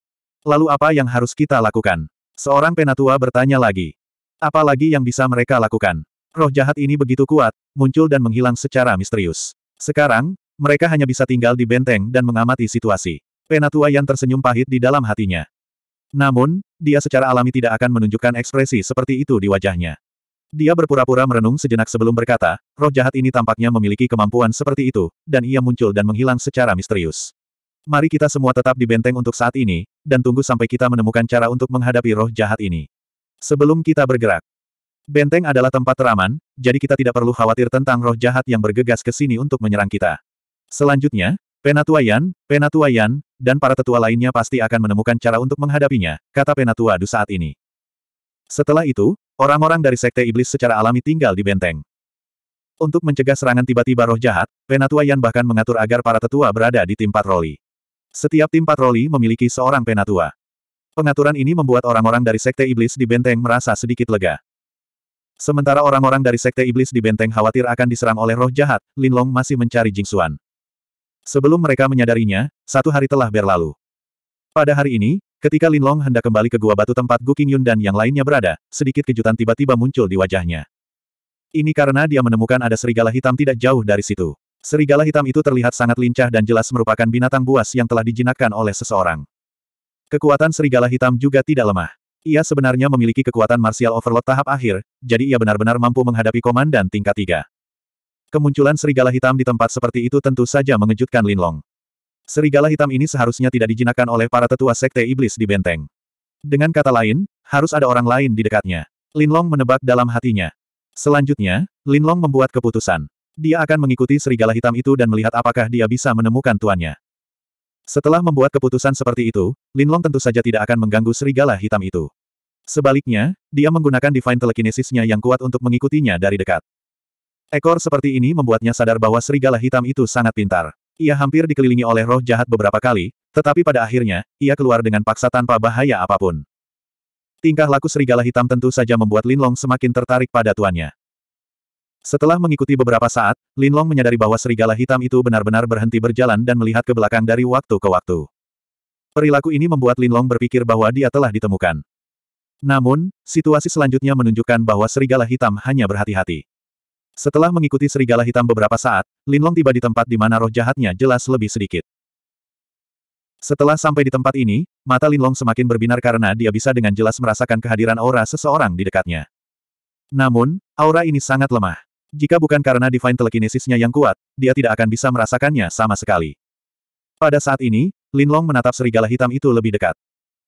Lalu apa yang harus kita lakukan? Seorang Penatua bertanya lagi. Apa lagi yang bisa mereka lakukan? Roh jahat ini begitu kuat, muncul dan menghilang secara misterius. Sekarang, mereka hanya bisa tinggal di benteng dan mengamati situasi. Penatua yang tersenyum pahit di dalam hatinya. Namun, dia secara alami tidak akan menunjukkan ekspresi seperti itu di wajahnya. Dia berpura-pura merenung sejenak sebelum berkata, roh jahat ini tampaknya memiliki kemampuan seperti itu, dan ia muncul dan menghilang secara misterius. Mari kita semua tetap di benteng untuk saat ini, dan tunggu sampai kita menemukan cara untuk menghadapi roh jahat ini. Sebelum kita bergerak, Benteng adalah tempat teraman, jadi kita tidak perlu khawatir tentang roh jahat yang bergegas ke sini untuk menyerang kita. Selanjutnya, Penatua Yan, Penatua Yan, dan para tetua lainnya pasti akan menemukan cara untuk menghadapinya, kata Penatua Du saat ini. Setelah itu, orang-orang dari Sekte Iblis secara alami tinggal di benteng. Untuk mencegah serangan tiba-tiba roh jahat, Penatua Yan bahkan mengatur agar para tetua berada di tim patroli. Setiap tim patroli memiliki seorang penatua. Pengaturan ini membuat orang-orang dari Sekte Iblis di benteng merasa sedikit lega. Sementara orang-orang dari Sekte Iblis di benteng khawatir akan diserang oleh roh jahat, Linlong masih mencari Jing Jingxuan. Sebelum mereka menyadarinya, satu hari telah berlalu. Pada hari ini, ketika Linlong hendak kembali ke gua batu tempat Gu Qingyun dan yang lainnya berada, sedikit kejutan tiba-tiba muncul di wajahnya. Ini karena dia menemukan ada serigala hitam tidak jauh dari situ. Serigala hitam itu terlihat sangat lincah dan jelas merupakan binatang buas yang telah dijinakkan oleh seseorang. Kekuatan serigala hitam juga tidak lemah. Ia sebenarnya memiliki kekuatan martial overload tahap akhir, jadi ia benar-benar mampu menghadapi komandan tingkat tiga. Kemunculan serigala hitam di tempat seperti itu tentu saja mengejutkan Linlong. Serigala hitam ini seharusnya tidak dijinakkan oleh para tetua sekte iblis di benteng. Dengan kata lain, harus ada orang lain di dekatnya. Linlong menebak dalam hatinya. Selanjutnya, Linlong membuat keputusan. Dia akan mengikuti serigala hitam itu dan melihat apakah dia bisa menemukan tuannya. Setelah membuat keputusan seperti itu, Linlong tentu saja tidak akan mengganggu serigala hitam itu. Sebaliknya, dia menggunakan divine telekinesisnya yang kuat untuk mengikutinya dari dekat. Ekor seperti ini membuatnya sadar bahwa serigala hitam itu sangat pintar. Ia hampir dikelilingi oleh roh jahat beberapa kali, tetapi pada akhirnya, ia keluar dengan paksa tanpa bahaya apapun. Tingkah laku serigala hitam tentu saja membuat Linlong semakin tertarik pada tuannya. Setelah mengikuti beberapa saat, Linlong menyadari bahwa serigala hitam itu benar-benar berhenti berjalan dan melihat ke belakang dari waktu ke waktu. Perilaku ini membuat Linlong berpikir bahwa dia telah ditemukan. Namun, situasi selanjutnya menunjukkan bahwa serigala hitam hanya berhati-hati. Setelah mengikuti serigala hitam beberapa saat, Linlong tiba di tempat di mana roh jahatnya jelas lebih sedikit. Setelah sampai di tempat ini, mata Linlong semakin berbinar karena dia bisa dengan jelas merasakan kehadiran aura seseorang di dekatnya. Namun, aura ini sangat lemah. Jika bukan karena divine telekinesisnya yang kuat, dia tidak akan bisa merasakannya sama sekali. Pada saat ini, Lin Long menatap serigala hitam itu lebih dekat.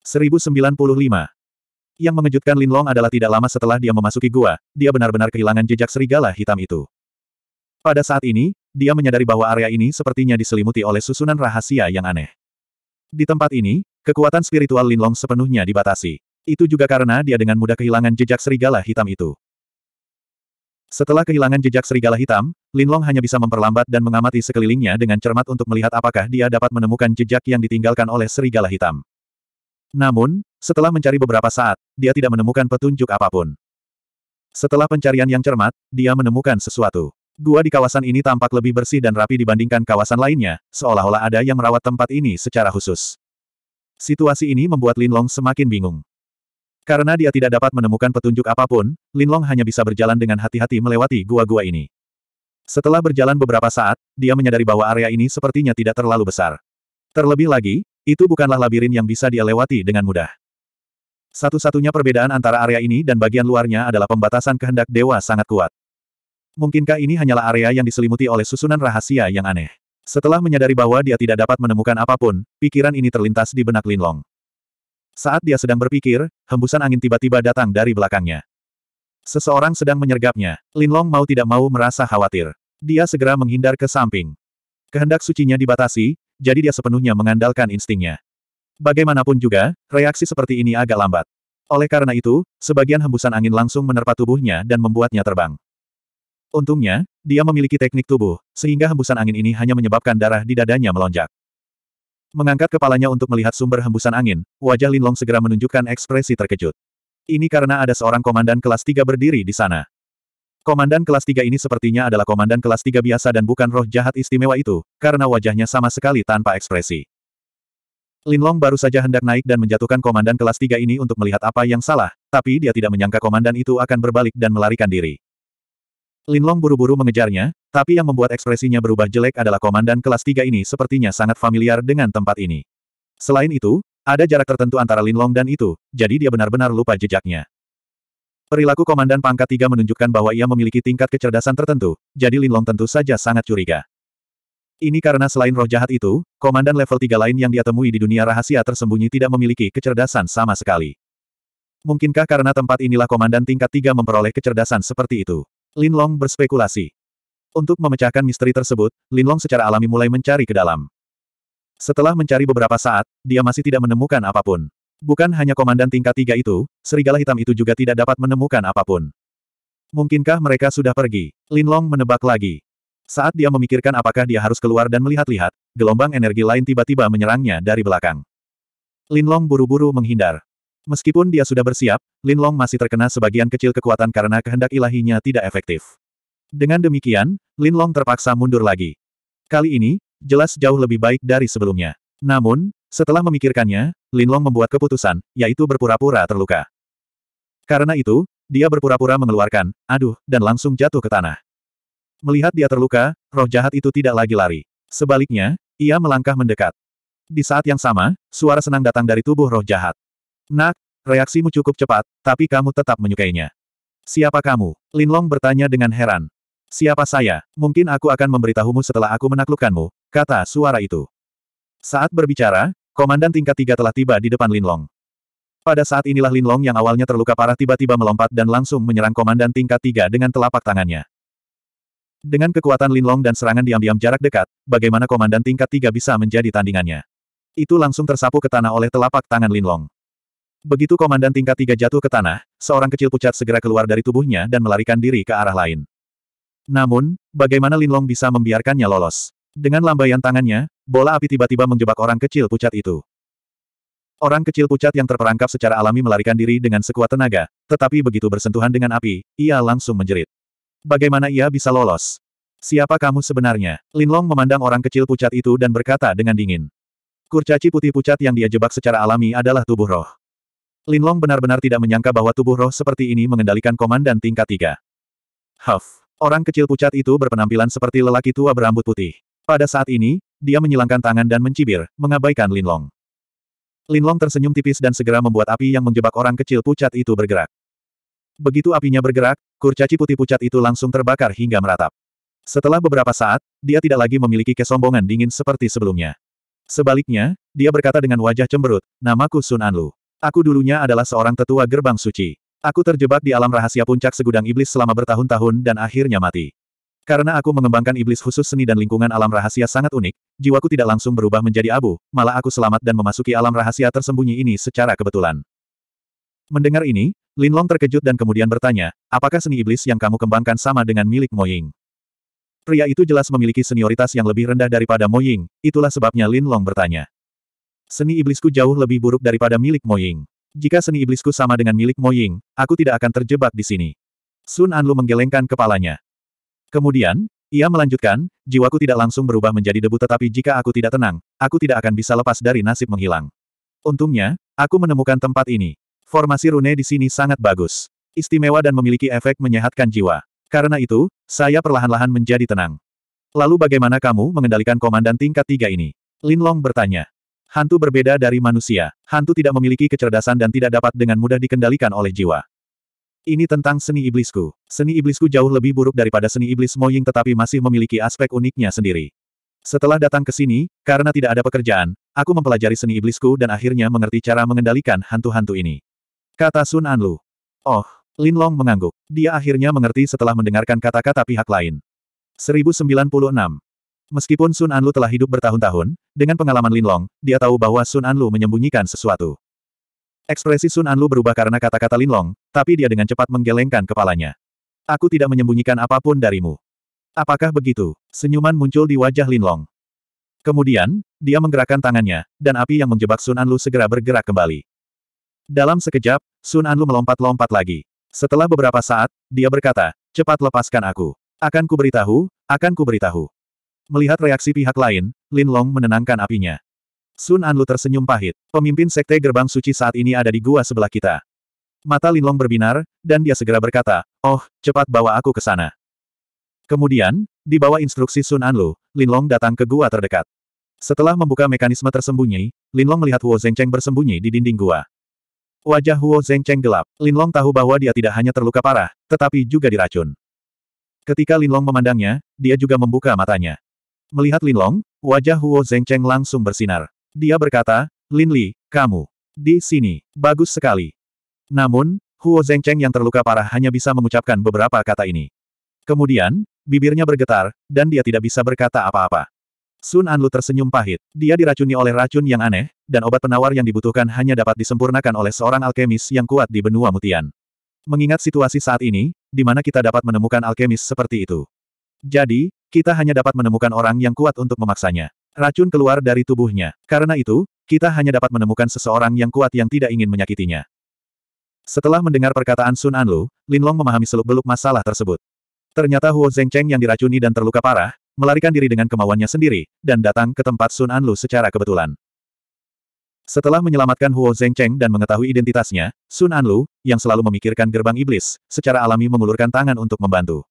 1095. Yang mengejutkan Lin Long adalah tidak lama setelah dia memasuki gua, dia benar-benar kehilangan jejak serigala hitam itu. Pada saat ini, dia menyadari bahwa area ini sepertinya diselimuti oleh susunan rahasia yang aneh. Di tempat ini, kekuatan spiritual Lin Long sepenuhnya dibatasi. Itu juga karena dia dengan mudah kehilangan jejak serigala hitam itu. Setelah kehilangan jejak serigala hitam, Linlong hanya bisa memperlambat dan mengamati sekelilingnya dengan cermat untuk melihat apakah dia dapat menemukan jejak yang ditinggalkan oleh serigala hitam. Namun, setelah mencari beberapa saat, dia tidak menemukan petunjuk apapun. Setelah pencarian yang cermat, dia menemukan sesuatu. Gua di kawasan ini tampak lebih bersih dan rapi dibandingkan kawasan lainnya, seolah-olah ada yang merawat tempat ini secara khusus. Situasi ini membuat Linlong semakin bingung. Karena dia tidak dapat menemukan petunjuk apapun, Linlong hanya bisa berjalan dengan hati-hati melewati gua-gua ini. Setelah berjalan beberapa saat, dia menyadari bahwa area ini sepertinya tidak terlalu besar. Terlebih lagi, itu bukanlah labirin yang bisa dia lewati dengan mudah. Satu-satunya perbedaan antara area ini dan bagian luarnya adalah pembatasan kehendak dewa sangat kuat. Mungkinkah ini hanyalah area yang diselimuti oleh susunan rahasia yang aneh? Setelah menyadari bahwa dia tidak dapat menemukan apapun, pikiran ini terlintas di benak Linlong. Saat dia sedang berpikir, hembusan angin tiba-tiba datang dari belakangnya. Seseorang sedang menyergapnya. Linlong mau tidak mau merasa khawatir. Dia segera menghindar ke samping. Kehendak sucinya dibatasi, jadi dia sepenuhnya mengandalkan instingnya. Bagaimanapun juga, reaksi seperti ini agak lambat. Oleh karena itu, sebagian hembusan angin langsung menerpa tubuhnya dan membuatnya terbang. Untungnya, dia memiliki teknik tubuh, sehingga hembusan angin ini hanya menyebabkan darah di dadanya melonjak. Mengangkat kepalanya untuk melihat sumber hembusan angin, wajah Linlong segera menunjukkan ekspresi terkejut. Ini karena ada seorang komandan kelas 3 berdiri di sana. Komandan kelas 3 ini sepertinya adalah komandan kelas 3 biasa dan bukan roh jahat istimewa itu, karena wajahnya sama sekali tanpa ekspresi. Linlong baru saja hendak naik dan menjatuhkan komandan kelas 3 ini untuk melihat apa yang salah, tapi dia tidak menyangka komandan itu akan berbalik dan melarikan diri. Linlong buru-buru mengejarnya, tapi yang membuat ekspresinya berubah jelek adalah komandan kelas 3 ini sepertinya sangat familiar dengan tempat ini. Selain itu, ada jarak tertentu antara Linlong dan itu, jadi dia benar-benar lupa jejaknya. Perilaku komandan pangkat 3 menunjukkan bahwa ia memiliki tingkat kecerdasan tertentu, jadi Linlong tentu saja sangat curiga. Ini karena selain roh jahat itu, komandan level 3 lain yang dia temui di dunia rahasia tersembunyi tidak memiliki kecerdasan sama sekali. Mungkinkah karena tempat inilah komandan tingkat 3 memperoleh kecerdasan seperti itu? Lin Long berspekulasi. Untuk memecahkan misteri tersebut, Lin Long secara alami mulai mencari ke dalam. Setelah mencari beberapa saat, dia masih tidak menemukan apapun. Bukan hanya komandan tingkat tiga itu, serigala hitam itu juga tidak dapat menemukan apapun. Mungkinkah mereka sudah pergi? Lin Long menebak lagi. Saat dia memikirkan apakah dia harus keluar dan melihat-lihat, gelombang energi lain tiba-tiba menyerangnya dari belakang. Lin Long buru-buru menghindar. Meskipun dia sudah bersiap, Lin Long masih terkena sebagian kecil kekuatan karena kehendak ilahinya tidak efektif. Dengan demikian, Lin Long terpaksa mundur lagi. Kali ini, jelas jauh lebih baik dari sebelumnya. Namun, setelah memikirkannya, Lin Long membuat keputusan, yaitu berpura-pura terluka. Karena itu, dia berpura-pura mengeluarkan, aduh, dan langsung jatuh ke tanah. Melihat dia terluka, roh jahat itu tidak lagi lari. Sebaliknya, ia melangkah mendekat. Di saat yang sama, suara senang datang dari tubuh roh jahat. Nak, reaksimu cukup cepat, tapi kamu tetap menyukainya. Siapa kamu? Linlong bertanya dengan heran. Siapa saya? Mungkin aku akan memberitahumu setelah aku menaklukkanmu, kata suara itu. Saat berbicara, komandan tingkat tiga telah tiba di depan Linlong. Pada saat inilah Linlong yang awalnya terluka parah tiba-tiba melompat dan langsung menyerang komandan tingkat tiga dengan telapak tangannya. Dengan kekuatan Linlong dan serangan diam-diam jarak dekat, bagaimana komandan tingkat tiga bisa menjadi tandingannya? Itu langsung tersapu ke tanah oleh telapak tangan Linlong. Begitu komandan tingkat tiga jatuh ke tanah, seorang kecil pucat segera keluar dari tubuhnya dan melarikan diri ke arah lain. Namun, bagaimana Linlong bisa membiarkannya lolos? Dengan lambaian tangannya, bola api tiba-tiba menjebak orang kecil pucat itu. Orang kecil pucat yang terperangkap secara alami melarikan diri dengan sekuat tenaga, tetapi begitu bersentuhan dengan api, ia langsung menjerit. Bagaimana ia bisa lolos? Siapa kamu sebenarnya? Linlong memandang orang kecil pucat itu dan berkata dengan dingin. Kurcaci putih pucat yang dia jebak secara alami adalah tubuh roh. Linlong benar-benar tidak menyangka bahwa tubuh roh seperti ini mengendalikan komandan tingkat tiga. Huff. Orang kecil pucat itu berpenampilan seperti lelaki tua berambut putih. Pada saat ini, dia menyilangkan tangan dan mencibir, mengabaikan Linlong. Linlong tersenyum tipis dan segera membuat api yang menjebak orang kecil pucat itu bergerak. Begitu apinya bergerak, kurcaci putih pucat itu langsung terbakar hingga meratap. Setelah beberapa saat, dia tidak lagi memiliki kesombongan dingin seperti sebelumnya. Sebaliknya, dia berkata dengan wajah cemberut, namaku Sun Anlu. Aku dulunya adalah seorang tetua gerbang suci. Aku terjebak di alam rahasia puncak segudang iblis selama bertahun-tahun dan akhirnya mati. Karena aku mengembangkan iblis khusus seni dan lingkungan alam rahasia sangat unik, jiwaku tidak langsung berubah menjadi abu, malah aku selamat dan memasuki alam rahasia tersembunyi ini secara kebetulan. Mendengar ini, Lin Long terkejut dan kemudian bertanya, apakah seni iblis yang kamu kembangkan sama dengan milik Mo Ying?" Pria itu jelas memiliki senioritas yang lebih rendah daripada Mo Ying. itulah sebabnya Lin Long bertanya. Seni iblisku jauh lebih buruk daripada milik Moying. Jika seni iblisku sama dengan milik Moying, aku tidak akan terjebak di sini. Sun Anlu menggelengkan kepalanya. Kemudian, ia melanjutkan, jiwaku tidak langsung berubah menjadi debu tetapi jika aku tidak tenang, aku tidak akan bisa lepas dari nasib menghilang. Untungnya, aku menemukan tempat ini. Formasi rune di sini sangat bagus. Istimewa dan memiliki efek menyehatkan jiwa. Karena itu, saya perlahan-lahan menjadi tenang. Lalu bagaimana kamu mengendalikan komandan tingkat tiga ini? Lin Long bertanya. Hantu berbeda dari manusia. Hantu tidak memiliki kecerdasan dan tidak dapat dengan mudah dikendalikan oleh jiwa. Ini tentang seni iblisku. Seni iblisku jauh lebih buruk daripada seni iblis Moying tetapi masih memiliki aspek uniknya sendiri. Setelah datang ke sini, karena tidak ada pekerjaan, aku mempelajari seni iblisku dan akhirnya mengerti cara mengendalikan hantu-hantu ini. Kata Sun Anlu. Oh, Lin Long mengangguk. Dia akhirnya mengerti setelah mendengarkan kata-kata pihak lain. 1096. Meskipun Sun Anlu telah hidup bertahun-tahun, dengan pengalaman Lin Long, dia tahu bahwa Sun Anlu menyembunyikan sesuatu. Ekspresi Sun Anlu berubah karena kata-kata Lin Long, tapi dia dengan cepat menggelengkan kepalanya. Aku tidak menyembunyikan apapun darimu. Apakah begitu? Senyuman muncul di wajah Lin Long. Kemudian, dia menggerakkan tangannya, dan api yang menjebak Sun Anlu segera bergerak kembali. Dalam sekejap, Sun Anlu melompat-lompat lagi. Setelah beberapa saat, dia berkata, cepat lepaskan aku. Akan kuberitahu, akan kuberitahu. Melihat reaksi pihak lain, Lin Long menenangkan apinya. Sun Anlu tersenyum pahit. Pemimpin Sekte Gerbang Suci saat ini ada di gua sebelah kita. Mata Lin Long berbinar, dan dia segera berkata, Oh, cepat bawa aku ke sana. Kemudian, di bawah instruksi Sun Anlu, Lin Long datang ke gua terdekat. Setelah membuka mekanisme tersembunyi, Lin Long melihat Huo Zhengcheng bersembunyi di dinding gua. Wajah Huo Zhengcheng gelap. Lin Long tahu bahwa dia tidak hanya terluka parah, tetapi juga diracun. Ketika Lin Long memandangnya, dia juga membuka matanya. Melihat Lin Long, wajah Huo Zhengcheng langsung bersinar. Dia berkata, Lin Li, kamu. Di sini, bagus sekali. Namun, Huo Zhengcheng yang terluka parah hanya bisa mengucapkan beberapa kata ini. Kemudian, bibirnya bergetar, dan dia tidak bisa berkata apa-apa. Sun Anlu tersenyum pahit. Dia diracuni oleh racun yang aneh, dan obat penawar yang dibutuhkan hanya dapat disempurnakan oleh seorang alkemis yang kuat di benua mutian. Mengingat situasi saat ini, di mana kita dapat menemukan alkemis seperti itu. Jadi, kita hanya dapat menemukan orang yang kuat untuk memaksanya. Racun keluar dari tubuhnya. Karena itu, kita hanya dapat menemukan seseorang yang kuat yang tidak ingin menyakitinya. Setelah mendengar perkataan Sun Anlu, Linlong memahami seluk-beluk masalah tersebut. Ternyata Huo Zhengcheng yang diracuni dan terluka parah, melarikan diri dengan kemauannya sendiri, dan datang ke tempat Sun Anlu secara kebetulan. Setelah menyelamatkan Huo Zhengcheng dan mengetahui identitasnya, Sun Anlu, yang selalu memikirkan gerbang iblis, secara alami mengulurkan tangan untuk membantu.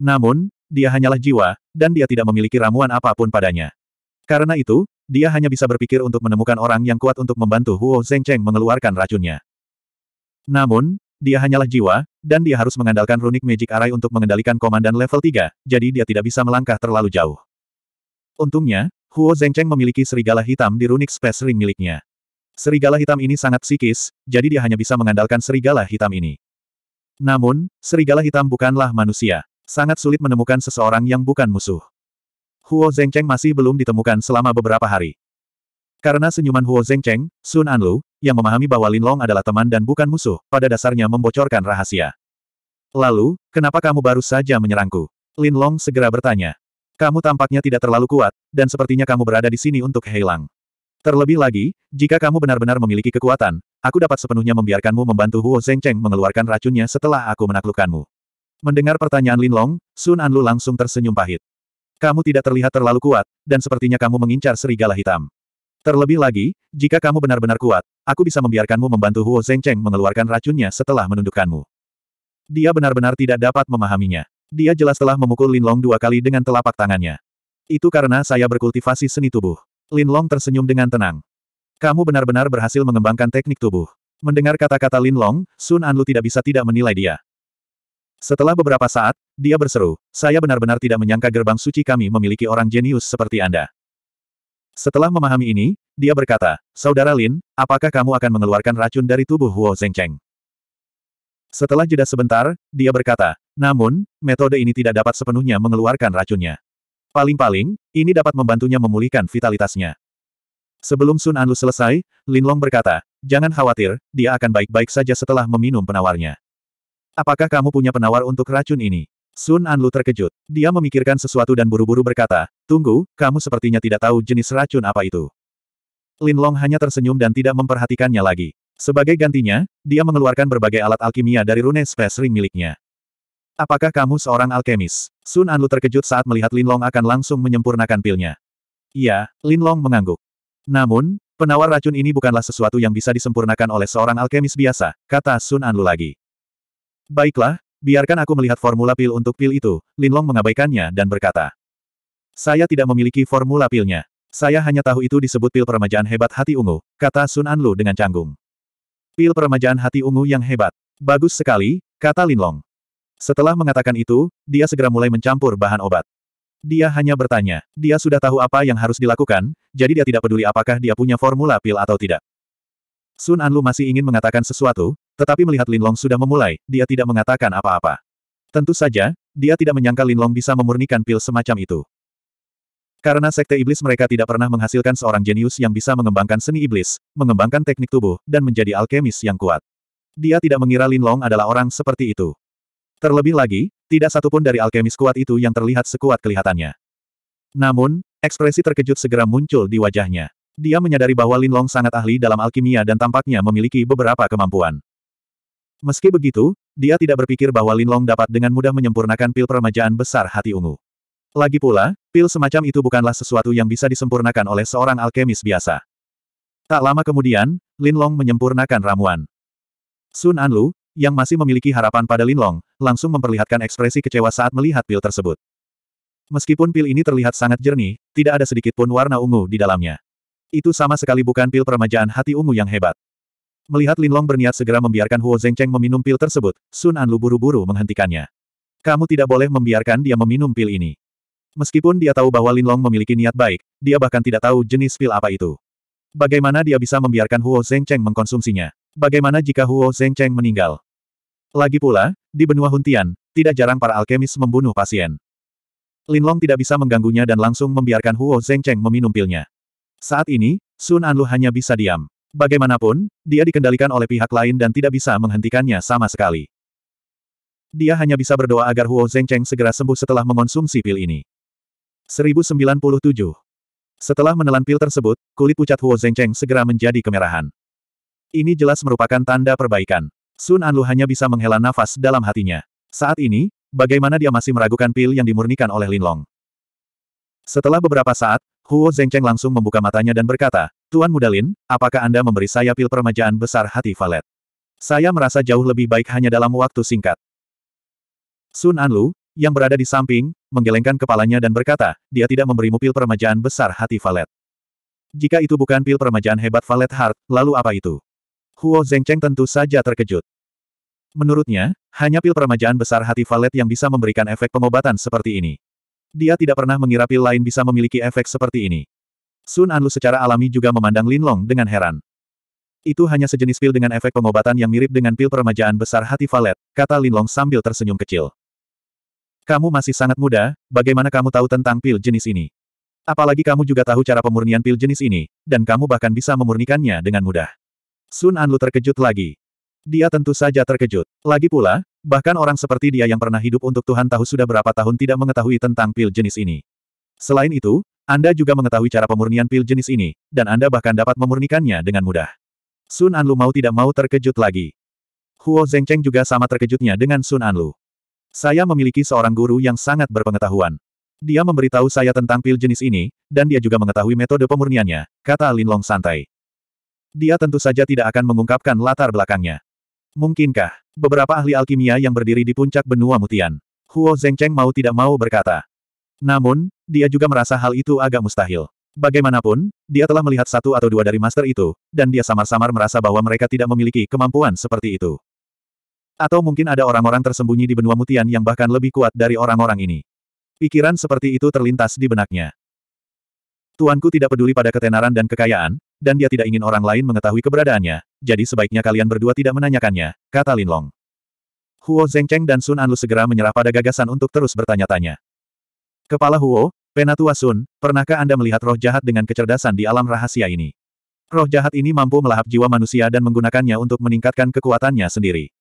Namun, dia hanyalah jiwa, dan dia tidak memiliki ramuan apapun padanya. Karena itu, dia hanya bisa berpikir untuk menemukan orang yang kuat untuk membantu Huo Zhengcheng mengeluarkan racunnya. Namun, dia hanyalah jiwa, dan dia harus mengandalkan runik Magic Array untuk mengendalikan komandan level 3, jadi dia tidak bisa melangkah terlalu jauh. Untungnya, Huo Zhengcheng memiliki serigala hitam di runik space ring miliknya. Serigala hitam ini sangat psikis, jadi dia hanya bisa mengandalkan serigala hitam ini. Namun, serigala hitam bukanlah manusia. Sangat sulit menemukan seseorang yang bukan musuh. Huo Zhengcheng masih belum ditemukan selama beberapa hari. Karena senyuman Huo Zhengcheng, Sun Anlu, yang memahami bahwa Lin Long adalah teman dan bukan musuh, pada dasarnya membocorkan rahasia. Lalu, kenapa kamu baru saja menyerangku? Lin Long segera bertanya. Kamu tampaknya tidak terlalu kuat, dan sepertinya kamu berada di sini untuk Heilang. Terlebih lagi, jika kamu benar-benar memiliki kekuatan, aku dapat sepenuhnya membiarkanmu membantu Huo Zhengcheng mengeluarkan racunnya setelah aku menaklukkanmu. Mendengar pertanyaan Lin Long, Sun Anlu langsung tersenyum pahit. Kamu tidak terlihat terlalu kuat, dan sepertinya kamu mengincar serigala hitam. Terlebih lagi, jika kamu benar-benar kuat, aku bisa membiarkanmu membantu Huo Zhengcheng mengeluarkan racunnya setelah menundukkanmu. Dia benar-benar tidak dapat memahaminya. Dia jelas telah memukul Lin Long dua kali dengan telapak tangannya. Itu karena saya berkultivasi seni tubuh. Lin Long tersenyum dengan tenang. Kamu benar-benar berhasil mengembangkan teknik tubuh. Mendengar kata-kata Lin Long, Sun Anlu tidak bisa tidak menilai dia. Setelah beberapa saat, dia berseru, saya benar-benar tidak menyangka gerbang suci kami memiliki orang jenius seperti Anda. Setelah memahami ini, dia berkata, Saudara Lin, apakah kamu akan mengeluarkan racun dari tubuh Huo Zhengcheng? Setelah jeda sebentar, dia berkata, namun, metode ini tidak dapat sepenuhnya mengeluarkan racunnya. Paling-paling, ini dapat membantunya memulihkan vitalitasnya. Sebelum Sun Anlu selesai, Lin Long berkata, jangan khawatir, dia akan baik-baik saja setelah meminum penawarnya. Apakah kamu punya penawar untuk racun ini? Sun Anlu terkejut. Dia memikirkan sesuatu dan buru-buru berkata, Tunggu, kamu sepertinya tidak tahu jenis racun apa itu. Lin Long hanya tersenyum dan tidak memperhatikannya lagi. Sebagai gantinya, dia mengeluarkan berbagai alat alkimia dari rune space ring miliknya. Apakah kamu seorang alkemis? Sun Anlu terkejut saat melihat Lin Long akan langsung menyempurnakan pilnya. Iya, Lin Long mengangguk. Namun, penawar racun ini bukanlah sesuatu yang bisa disempurnakan oleh seorang alkemis biasa, kata Sun Anlu lagi. Baiklah, biarkan aku melihat formula pil untuk pil itu, Linlong mengabaikannya dan berkata. Saya tidak memiliki formula pilnya. Saya hanya tahu itu disebut pil peremajaan hebat hati ungu, kata Sun Anlu dengan canggung. Pil peremajaan hati ungu yang hebat. Bagus sekali, kata Linlong. Setelah mengatakan itu, dia segera mulai mencampur bahan obat. Dia hanya bertanya, dia sudah tahu apa yang harus dilakukan, jadi dia tidak peduli apakah dia punya formula pil atau tidak. Sun Anlu masih ingin mengatakan sesuatu, tetapi melihat Lin Long sudah memulai, dia tidak mengatakan apa-apa. Tentu saja, dia tidak menyangka Long bisa memurnikan pil semacam itu. Karena sekte iblis mereka tidak pernah menghasilkan seorang jenius yang bisa mengembangkan seni iblis, mengembangkan teknik tubuh, dan menjadi alkemis yang kuat. Dia tidak mengira Lin Long adalah orang seperti itu. Terlebih lagi, tidak satupun dari alkemis kuat itu yang terlihat sekuat kelihatannya. Namun, ekspresi terkejut segera muncul di wajahnya. Dia menyadari bahwa Lin Long sangat ahli dalam alkimia dan tampaknya memiliki beberapa kemampuan. Meski begitu, dia tidak berpikir bahwa Linlong dapat dengan mudah menyempurnakan pil peremajaan besar hati ungu. Lagi pula, pil semacam itu bukanlah sesuatu yang bisa disempurnakan oleh seorang alkemis biasa. Tak lama kemudian, Linlong menyempurnakan ramuan. Sun Anlu, yang masih memiliki harapan pada Linlong, langsung memperlihatkan ekspresi kecewa saat melihat pil tersebut. Meskipun pil ini terlihat sangat jernih, tidak ada sedikit pun warna ungu di dalamnya. Itu sama sekali bukan pil peremajaan hati ungu yang hebat. Melihat Linlong berniat segera membiarkan Huo Zengcheng meminum pil tersebut, Sun Anlu buru-buru menghentikannya. Kamu tidak boleh membiarkan dia meminum pil ini. Meskipun dia tahu bahwa Linlong memiliki niat baik, dia bahkan tidak tahu jenis pil apa itu. Bagaimana dia bisa membiarkan Huo Zengcheng mengkonsumsinya? Bagaimana jika Huo Zengcheng meninggal? Lagi pula, di benua Huntian, tidak jarang para alkemis membunuh pasien. Linlong tidak bisa mengganggunya dan langsung membiarkan Huo Zengcheng meminum pilnya. Saat ini, Sun Anlu hanya bisa diam. Bagaimanapun, dia dikendalikan oleh pihak lain dan tidak bisa menghentikannya sama sekali. Dia hanya bisa berdoa agar Huo Zhengcheng segera sembuh setelah mengonsumsi pil ini. 1097. Setelah menelan pil tersebut, kulit pucat Huo Zhengcheng segera menjadi kemerahan. Ini jelas merupakan tanda perbaikan. Sun Anlu hanya bisa menghela nafas dalam hatinya. Saat ini, bagaimana dia masih meragukan pil yang dimurnikan oleh Linlong? Setelah beberapa saat, Huo Zhengcheng langsung membuka matanya dan berkata, Tuan Mudalin, apakah Anda memberi saya pil permajaan besar hati Valet? Saya merasa jauh lebih baik hanya dalam waktu singkat. Sun Anlu, yang berada di samping, menggelengkan kepalanya dan berkata, dia tidak memberimu pil permajaan besar hati Valet. Jika itu bukan pil permajaan hebat Valet Heart, lalu apa itu? Huo Zengcheng tentu saja terkejut. Menurutnya, hanya pil permajaan besar hati Valet yang bisa memberikan efek pengobatan seperti ini. Dia tidak pernah mengira pil lain bisa memiliki efek seperti ini. Sun Anlu secara alami juga memandang Linlong dengan heran. Itu hanya sejenis pil dengan efek pengobatan yang mirip dengan pil peremajaan besar hati Valet, kata Linlong sambil tersenyum kecil. Kamu masih sangat muda, bagaimana kamu tahu tentang pil jenis ini? Apalagi kamu juga tahu cara pemurnian pil jenis ini, dan kamu bahkan bisa memurnikannya dengan mudah. Sun Anlu terkejut lagi. Dia tentu saja terkejut. Lagi pula, bahkan orang seperti dia yang pernah hidup untuk Tuhan tahu sudah berapa tahun tidak mengetahui tentang pil jenis ini. Selain itu, anda juga mengetahui cara pemurnian pil jenis ini, dan Anda bahkan dapat memurnikannya dengan mudah. Sun Anlu mau tidak mau terkejut lagi. Huo Zengcheng juga sama terkejutnya dengan Sun Anlu. Saya memiliki seorang guru yang sangat berpengetahuan. Dia memberitahu saya tentang pil jenis ini, dan dia juga mengetahui metode pemurniannya, kata Lin Long santai. Dia tentu saja tidak akan mengungkapkan latar belakangnya. Mungkinkah, beberapa ahli alkimia yang berdiri di puncak benua mutian. Huo Zengcheng mau tidak mau berkata. Namun, dia juga merasa hal itu agak mustahil. Bagaimanapun, dia telah melihat satu atau dua dari master itu, dan dia samar-samar merasa bahwa mereka tidak memiliki kemampuan seperti itu. Atau mungkin ada orang-orang tersembunyi di benua mutian yang bahkan lebih kuat dari orang-orang ini. Pikiran seperti itu terlintas di benaknya. Tuanku tidak peduli pada ketenaran dan kekayaan, dan dia tidak ingin orang lain mengetahui keberadaannya, jadi sebaiknya kalian berdua tidak menanyakannya, kata Linlong. Huo Zhengcheng dan Sun Anlu segera menyerah pada gagasan untuk terus bertanya-tanya. Kepala Huo, Penatua Sun, pernahkah Anda melihat roh jahat dengan kecerdasan di alam rahasia ini? Roh jahat ini mampu melahap jiwa manusia dan menggunakannya untuk meningkatkan kekuatannya sendiri.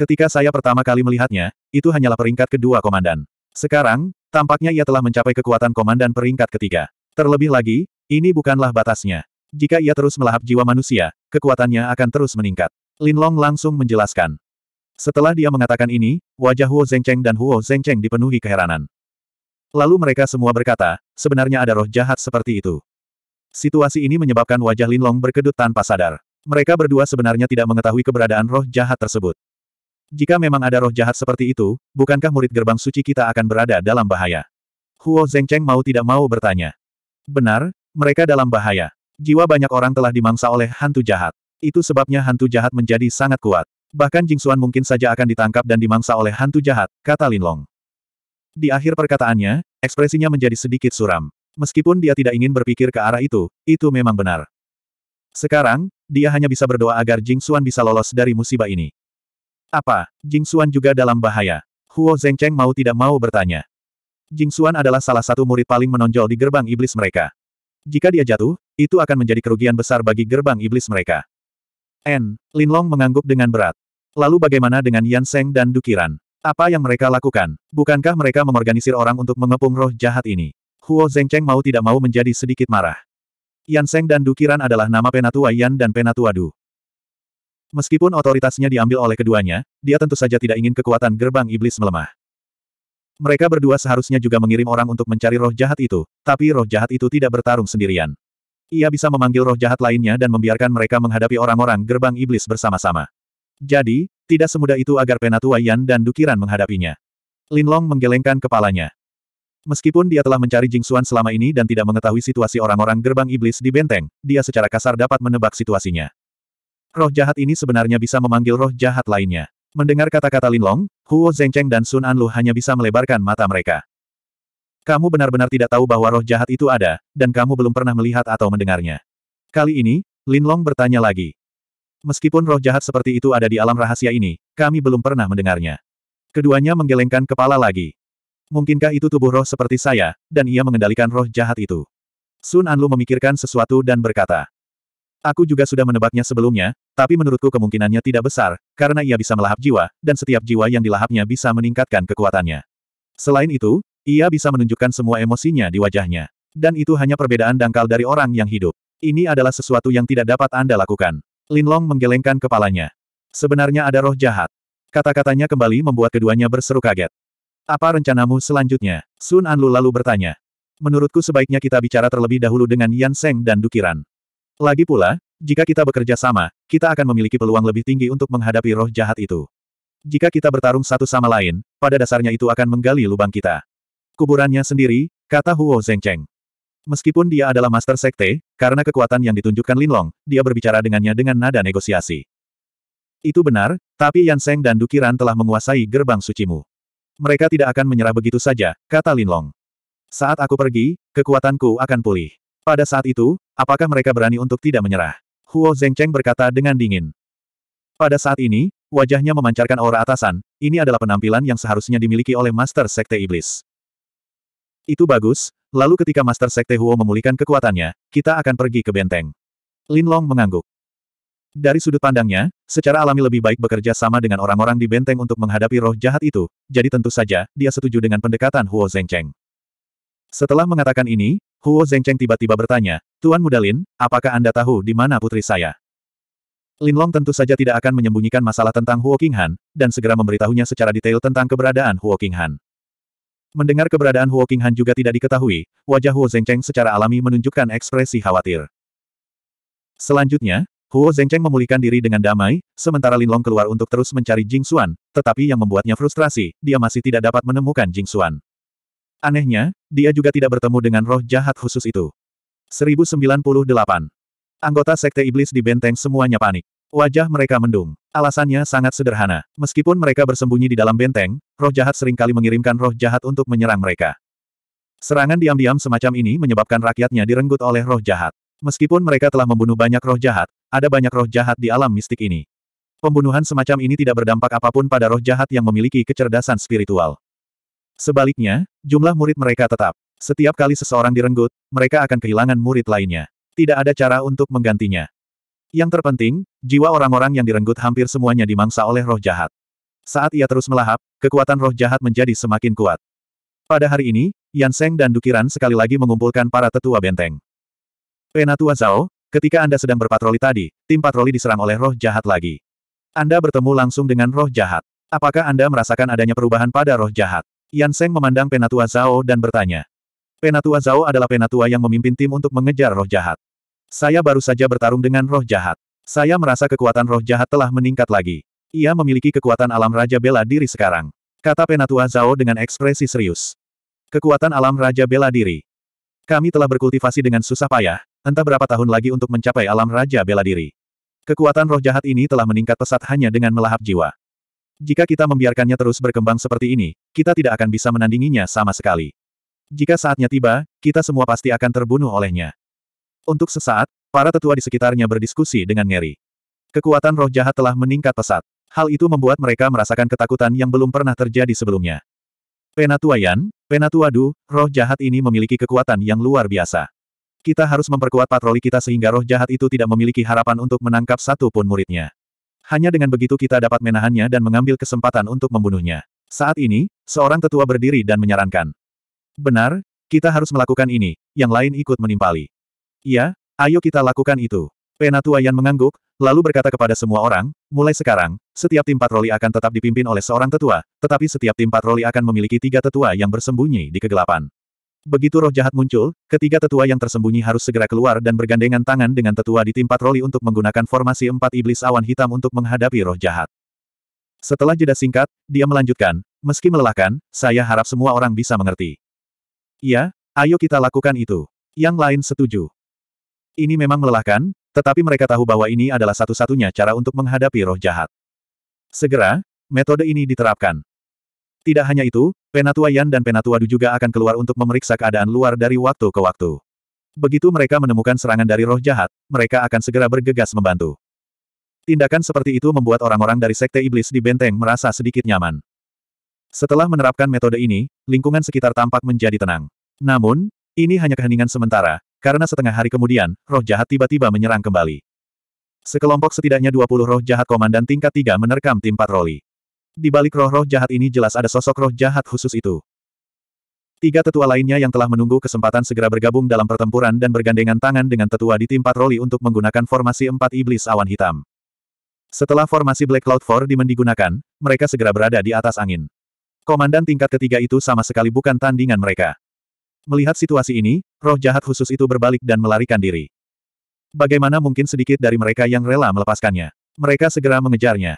Ketika saya pertama kali melihatnya, itu hanyalah peringkat kedua komandan. Sekarang, tampaknya ia telah mencapai kekuatan komandan peringkat ketiga. Terlebih lagi, ini bukanlah batasnya. Jika ia terus melahap jiwa manusia, kekuatannya akan terus meningkat. Lin Long langsung menjelaskan. Setelah dia mengatakan ini, wajah Huo Zhengcheng dan Huo Zhengcheng dipenuhi keheranan. Lalu mereka semua berkata, sebenarnya ada roh jahat seperti itu. Situasi ini menyebabkan wajah Linlong berkedut tanpa sadar. Mereka berdua sebenarnya tidak mengetahui keberadaan roh jahat tersebut. Jika memang ada roh jahat seperti itu, bukankah murid gerbang suci kita akan berada dalam bahaya? Huo Zengcheng mau tidak mau bertanya. Benar, mereka dalam bahaya. Jiwa banyak orang telah dimangsa oleh hantu jahat. Itu sebabnya hantu jahat menjadi sangat kuat. Bahkan Jing Xuan mungkin saja akan ditangkap dan dimangsa oleh hantu jahat, kata Linlong. Di akhir perkataannya, ekspresinya menjadi sedikit suram. Meskipun dia tidak ingin berpikir ke arah itu, itu memang benar. Sekarang, dia hanya bisa berdoa agar Jing Xuan bisa lolos dari musibah ini. Apa, Jing Xuan juga dalam bahaya? Huo Zhengcheng mau tidak mau bertanya. Jing Xuan adalah salah satu murid paling menonjol di gerbang iblis mereka. Jika dia jatuh, itu akan menjadi kerugian besar bagi gerbang iblis mereka. N. Linlong mengangguk dengan berat. Lalu bagaimana dengan Yan Seng dan Dukiran? Apa yang mereka lakukan? Bukankah mereka mengorganisir orang untuk mengepung roh jahat ini? Huo Zengcheng mau tidak mau menjadi sedikit marah. Yan Seng dan Dukiran adalah nama Penatua Yan dan Penatua Du. Meskipun otoritasnya diambil oleh keduanya, dia tentu saja tidak ingin kekuatan gerbang iblis melemah. Mereka berdua seharusnya juga mengirim orang untuk mencari roh jahat itu, tapi roh jahat itu tidak bertarung sendirian. Ia bisa memanggil roh jahat lainnya dan membiarkan mereka menghadapi orang-orang gerbang iblis bersama-sama. Jadi, tidak semudah itu agar Penatua Yan dan Dukiran menghadapinya. Lin Long menggelengkan kepalanya. Meskipun dia telah mencari Jing Xuan selama ini dan tidak mengetahui situasi orang-orang gerbang iblis di benteng, dia secara kasar dapat menebak situasinya. Roh jahat ini sebenarnya bisa memanggil roh jahat lainnya. Mendengar kata-kata Lin Long, Huo Zengcheng dan Sun Anlu hanya bisa melebarkan mata mereka. Kamu benar-benar tidak tahu bahwa roh jahat itu ada, dan kamu belum pernah melihat atau mendengarnya. Kali ini, Lin Long bertanya lagi. Meskipun roh jahat seperti itu ada di alam rahasia ini, kami belum pernah mendengarnya. Keduanya menggelengkan kepala lagi. Mungkinkah itu tubuh roh seperti saya, dan ia mengendalikan roh jahat itu? Sun Anlu memikirkan sesuatu dan berkata, Aku juga sudah menebaknya sebelumnya, tapi menurutku kemungkinannya tidak besar, karena ia bisa melahap jiwa, dan setiap jiwa yang dilahapnya bisa meningkatkan kekuatannya. Selain itu, ia bisa menunjukkan semua emosinya di wajahnya. Dan itu hanya perbedaan dangkal dari orang yang hidup. Ini adalah sesuatu yang tidak dapat Anda lakukan. Linlong menggelengkan kepalanya. Sebenarnya ada roh jahat. Kata-katanya kembali membuat keduanya berseru kaget. Apa rencanamu selanjutnya? Sun Anlu lalu bertanya. Menurutku sebaiknya kita bicara terlebih dahulu dengan Yan Seng dan Dukiran. Lagi pula, jika kita bekerja sama, kita akan memiliki peluang lebih tinggi untuk menghadapi roh jahat itu. Jika kita bertarung satu sama lain, pada dasarnya itu akan menggali lubang kita. Kuburannya sendiri, kata Huo Zhengcheng. Meskipun dia adalah master sekte, karena kekuatan yang ditunjukkan Linlong, dia berbicara dengannya dengan nada negosiasi. Itu benar, tapi Yan Seng dan Dukiran telah menguasai gerbang sucimu. Mereka tidak akan menyerah begitu saja, kata Linlong. Saat aku pergi, kekuatanku akan pulih. Pada saat itu, apakah mereka berani untuk tidak menyerah? Huo Zhengcheng berkata dengan dingin. Pada saat ini, wajahnya memancarkan aura atasan, ini adalah penampilan yang seharusnya dimiliki oleh Master Sekte Iblis. Itu bagus, lalu ketika Master Sekte Huo memulihkan kekuatannya, kita akan pergi ke benteng. Lin Long mengangguk. Dari sudut pandangnya, secara alami lebih baik bekerja sama dengan orang-orang di benteng untuk menghadapi roh jahat itu, jadi tentu saja, dia setuju dengan pendekatan Huo Zengcheng. Setelah mengatakan ini, Huo Zengcheng tiba-tiba bertanya, Tuan Muda Lin, apakah Anda tahu di mana putri saya? Lin Long tentu saja tidak akan menyembunyikan masalah tentang Huo Qinghan, dan segera memberitahunya secara detail tentang keberadaan Huo Qinghan. Mendengar keberadaan Huo Qinghan juga tidak diketahui, wajah Huo Zhengcheng secara alami menunjukkan ekspresi khawatir. Selanjutnya, Huo Zhengcheng memulihkan diri dengan damai, sementara Linlong keluar untuk terus mencari Jing Xuan, tetapi yang membuatnya frustrasi, dia masih tidak dapat menemukan Jing Xuan. Anehnya, dia juga tidak bertemu dengan roh jahat khusus itu. 1098. Anggota Sekte Iblis di Benteng semuanya panik. Wajah mereka mendung. Alasannya sangat sederhana. Meskipun mereka bersembunyi di dalam benteng, roh jahat seringkali mengirimkan roh jahat untuk menyerang mereka. Serangan diam-diam semacam ini menyebabkan rakyatnya direnggut oleh roh jahat. Meskipun mereka telah membunuh banyak roh jahat, ada banyak roh jahat di alam mistik ini. Pembunuhan semacam ini tidak berdampak apapun pada roh jahat yang memiliki kecerdasan spiritual. Sebaliknya, jumlah murid mereka tetap. Setiap kali seseorang direnggut, mereka akan kehilangan murid lainnya. Tidak ada cara untuk menggantinya. Yang terpenting, jiwa orang-orang yang direnggut hampir semuanya dimangsa oleh roh jahat. Saat ia terus melahap, kekuatan roh jahat menjadi semakin kuat. Pada hari ini, Yan Seng dan Dukiran sekali lagi mengumpulkan para tetua benteng. Penatua Zhao, ketika Anda sedang berpatroli tadi, tim patroli diserang oleh roh jahat lagi. Anda bertemu langsung dengan roh jahat. Apakah Anda merasakan adanya perubahan pada roh jahat? Yan Seng memandang Penatua Zhao dan bertanya. Penatua Zhao adalah penatua yang memimpin tim untuk mengejar roh jahat. Saya baru saja bertarung dengan roh jahat. Saya merasa kekuatan roh jahat telah meningkat lagi. Ia memiliki kekuatan alam Raja Bela Diri sekarang. Kata Penatua Zhao dengan ekspresi serius. Kekuatan alam Raja Bela Diri. Kami telah berkultivasi dengan susah payah, entah berapa tahun lagi untuk mencapai alam Raja Bela Diri. Kekuatan roh jahat ini telah meningkat pesat hanya dengan melahap jiwa. Jika kita membiarkannya terus berkembang seperti ini, kita tidak akan bisa menandinginya sama sekali. Jika saatnya tiba, kita semua pasti akan terbunuh olehnya. Untuk sesaat, para tetua di sekitarnya berdiskusi dengan ngeri. Kekuatan roh jahat telah meningkat pesat. Hal itu membuat mereka merasakan ketakutan yang belum pernah terjadi sebelumnya. Penatua Yan, Penatua Du, roh jahat ini memiliki kekuatan yang luar biasa. Kita harus memperkuat patroli kita sehingga roh jahat itu tidak memiliki harapan untuk menangkap satu pun muridnya. Hanya dengan begitu kita dapat menahannya dan mengambil kesempatan untuk membunuhnya. Saat ini, seorang tetua berdiri dan menyarankan. Benar, kita harus melakukan ini, yang lain ikut menimpali. Iya, ayo kita lakukan itu. Penatua Yan mengangguk, lalu berkata kepada semua orang, mulai sekarang, setiap tim patroli akan tetap dipimpin oleh seorang tetua, tetapi setiap tim patroli akan memiliki tiga tetua yang bersembunyi di kegelapan. Begitu roh jahat muncul, ketiga tetua yang tersembunyi harus segera keluar dan bergandengan tangan dengan tetua di tim patroli untuk menggunakan formasi empat iblis awan hitam untuk menghadapi roh jahat. Setelah jeda singkat, dia melanjutkan, meski melelahkan, saya harap semua orang bisa mengerti. Iya, ayo kita lakukan itu. Yang lain setuju. Ini memang melelahkan, tetapi mereka tahu bahwa ini adalah satu-satunya cara untuk menghadapi roh jahat. Segera, metode ini diterapkan. Tidak hanya itu, Penatua Yan dan Penatua Du juga akan keluar untuk memeriksa keadaan luar dari waktu ke waktu. Begitu mereka menemukan serangan dari roh jahat, mereka akan segera bergegas membantu. Tindakan seperti itu membuat orang-orang dari Sekte Iblis di Benteng merasa sedikit nyaman. Setelah menerapkan metode ini, lingkungan sekitar tampak menjadi tenang. Namun, ini hanya keheningan sementara, karena setengah hari kemudian, roh jahat tiba-tiba menyerang kembali. Sekelompok setidaknya 20 roh jahat komandan tingkat 3 menerkam tim patroli. Di balik roh-roh jahat ini jelas ada sosok roh jahat khusus itu. Tiga tetua lainnya yang telah menunggu kesempatan segera bergabung dalam pertempuran dan bergandengan tangan dengan tetua di tim patroli untuk menggunakan formasi empat iblis awan hitam. Setelah formasi Black Cloud 4 Demon digunakan, mereka segera berada di atas angin. Komandan tingkat ketiga itu sama sekali bukan tandingan mereka. Melihat situasi ini, roh jahat khusus itu berbalik dan melarikan diri. Bagaimana mungkin sedikit dari mereka yang rela melepaskannya? Mereka segera mengejarnya.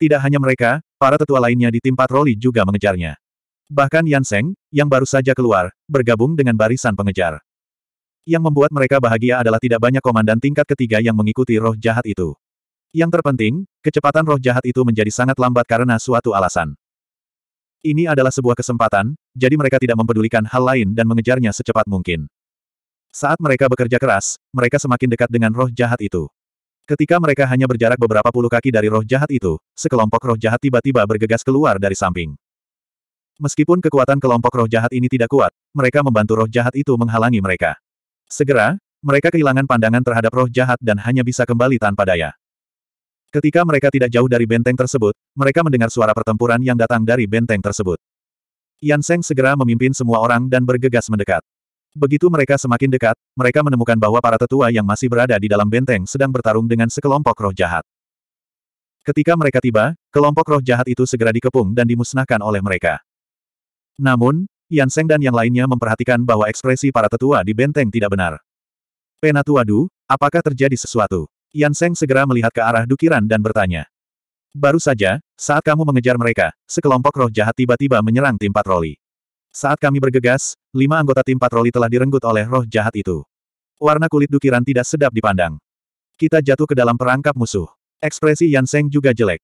Tidak hanya mereka, para tetua lainnya di tim patroli juga mengejarnya. Bahkan Yan Seng, yang baru saja keluar, bergabung dengan barisan pengejar. Yang membuat mereka bahagia adalah tidak banyak komandan tingkat ketiga yang mengikuti roh jahat itu. Yang terpenting, kecepatan roh jahat itu menjadi sangat lambat karena suatu alasan. Ini adalah sebuah kesempatan, jadi mereka tidak mempedulikan hal lain dan mengejarnya secepat mungkin. Saat mereka bekerja keras, mereka semakin dekat dengan roh jahat itu. Ketika mereka hanya berjarak beberapa puluh kaki dari roh jahat itu, sekelompok roh jahat tiba-tiba bergegas keluar dari samping. Meskipun kekuatan kelompok roh jahat ini tidak kuat, mereka membantu roh jahat itu menghalangi mereka. Segera, mereka kehilangan pandangan terhadap roh jahat dan hanya bisa kembali tanpa daya. Ketika mereka tidak jauh dari benteng tersebut, mereka mendengar suara pertempuran yang datang dari benteng tersebut. Yan Seng segera memimpin semua orang dan bergegas mendekat. Begitu mereka semakin dekat, mereka menemukan bahwa para tetua yang masih berada di dalam benteng sedang bertarung dengan sekelompok roh jahat. Ketika mereka tiba, kelompok roh jahat itu segera dikepung dan dimusnahkan oleh mereka. Namun, Yan Seng dan yang lainnya memperhatikan bahwa ekspresi para tetua di benteng tidak benar. Penatua Du, apakah terjadi sesuatu? Yan Seng segera melihat ke arah dukiran dan bertanya. Baru saja, saat kamu mengejar mereka, sekelompok roh jahat tiba-tiba menyerang tim patroli. Saat kami bergegas, lima anggota tim patroli telah direnggut oleh roh jahat itu. Warna kulit dukiran tidak sedap dipandang. Kita jatuh ke dalam perangkap musuh. Ekspresi Yan Seng juga jelek.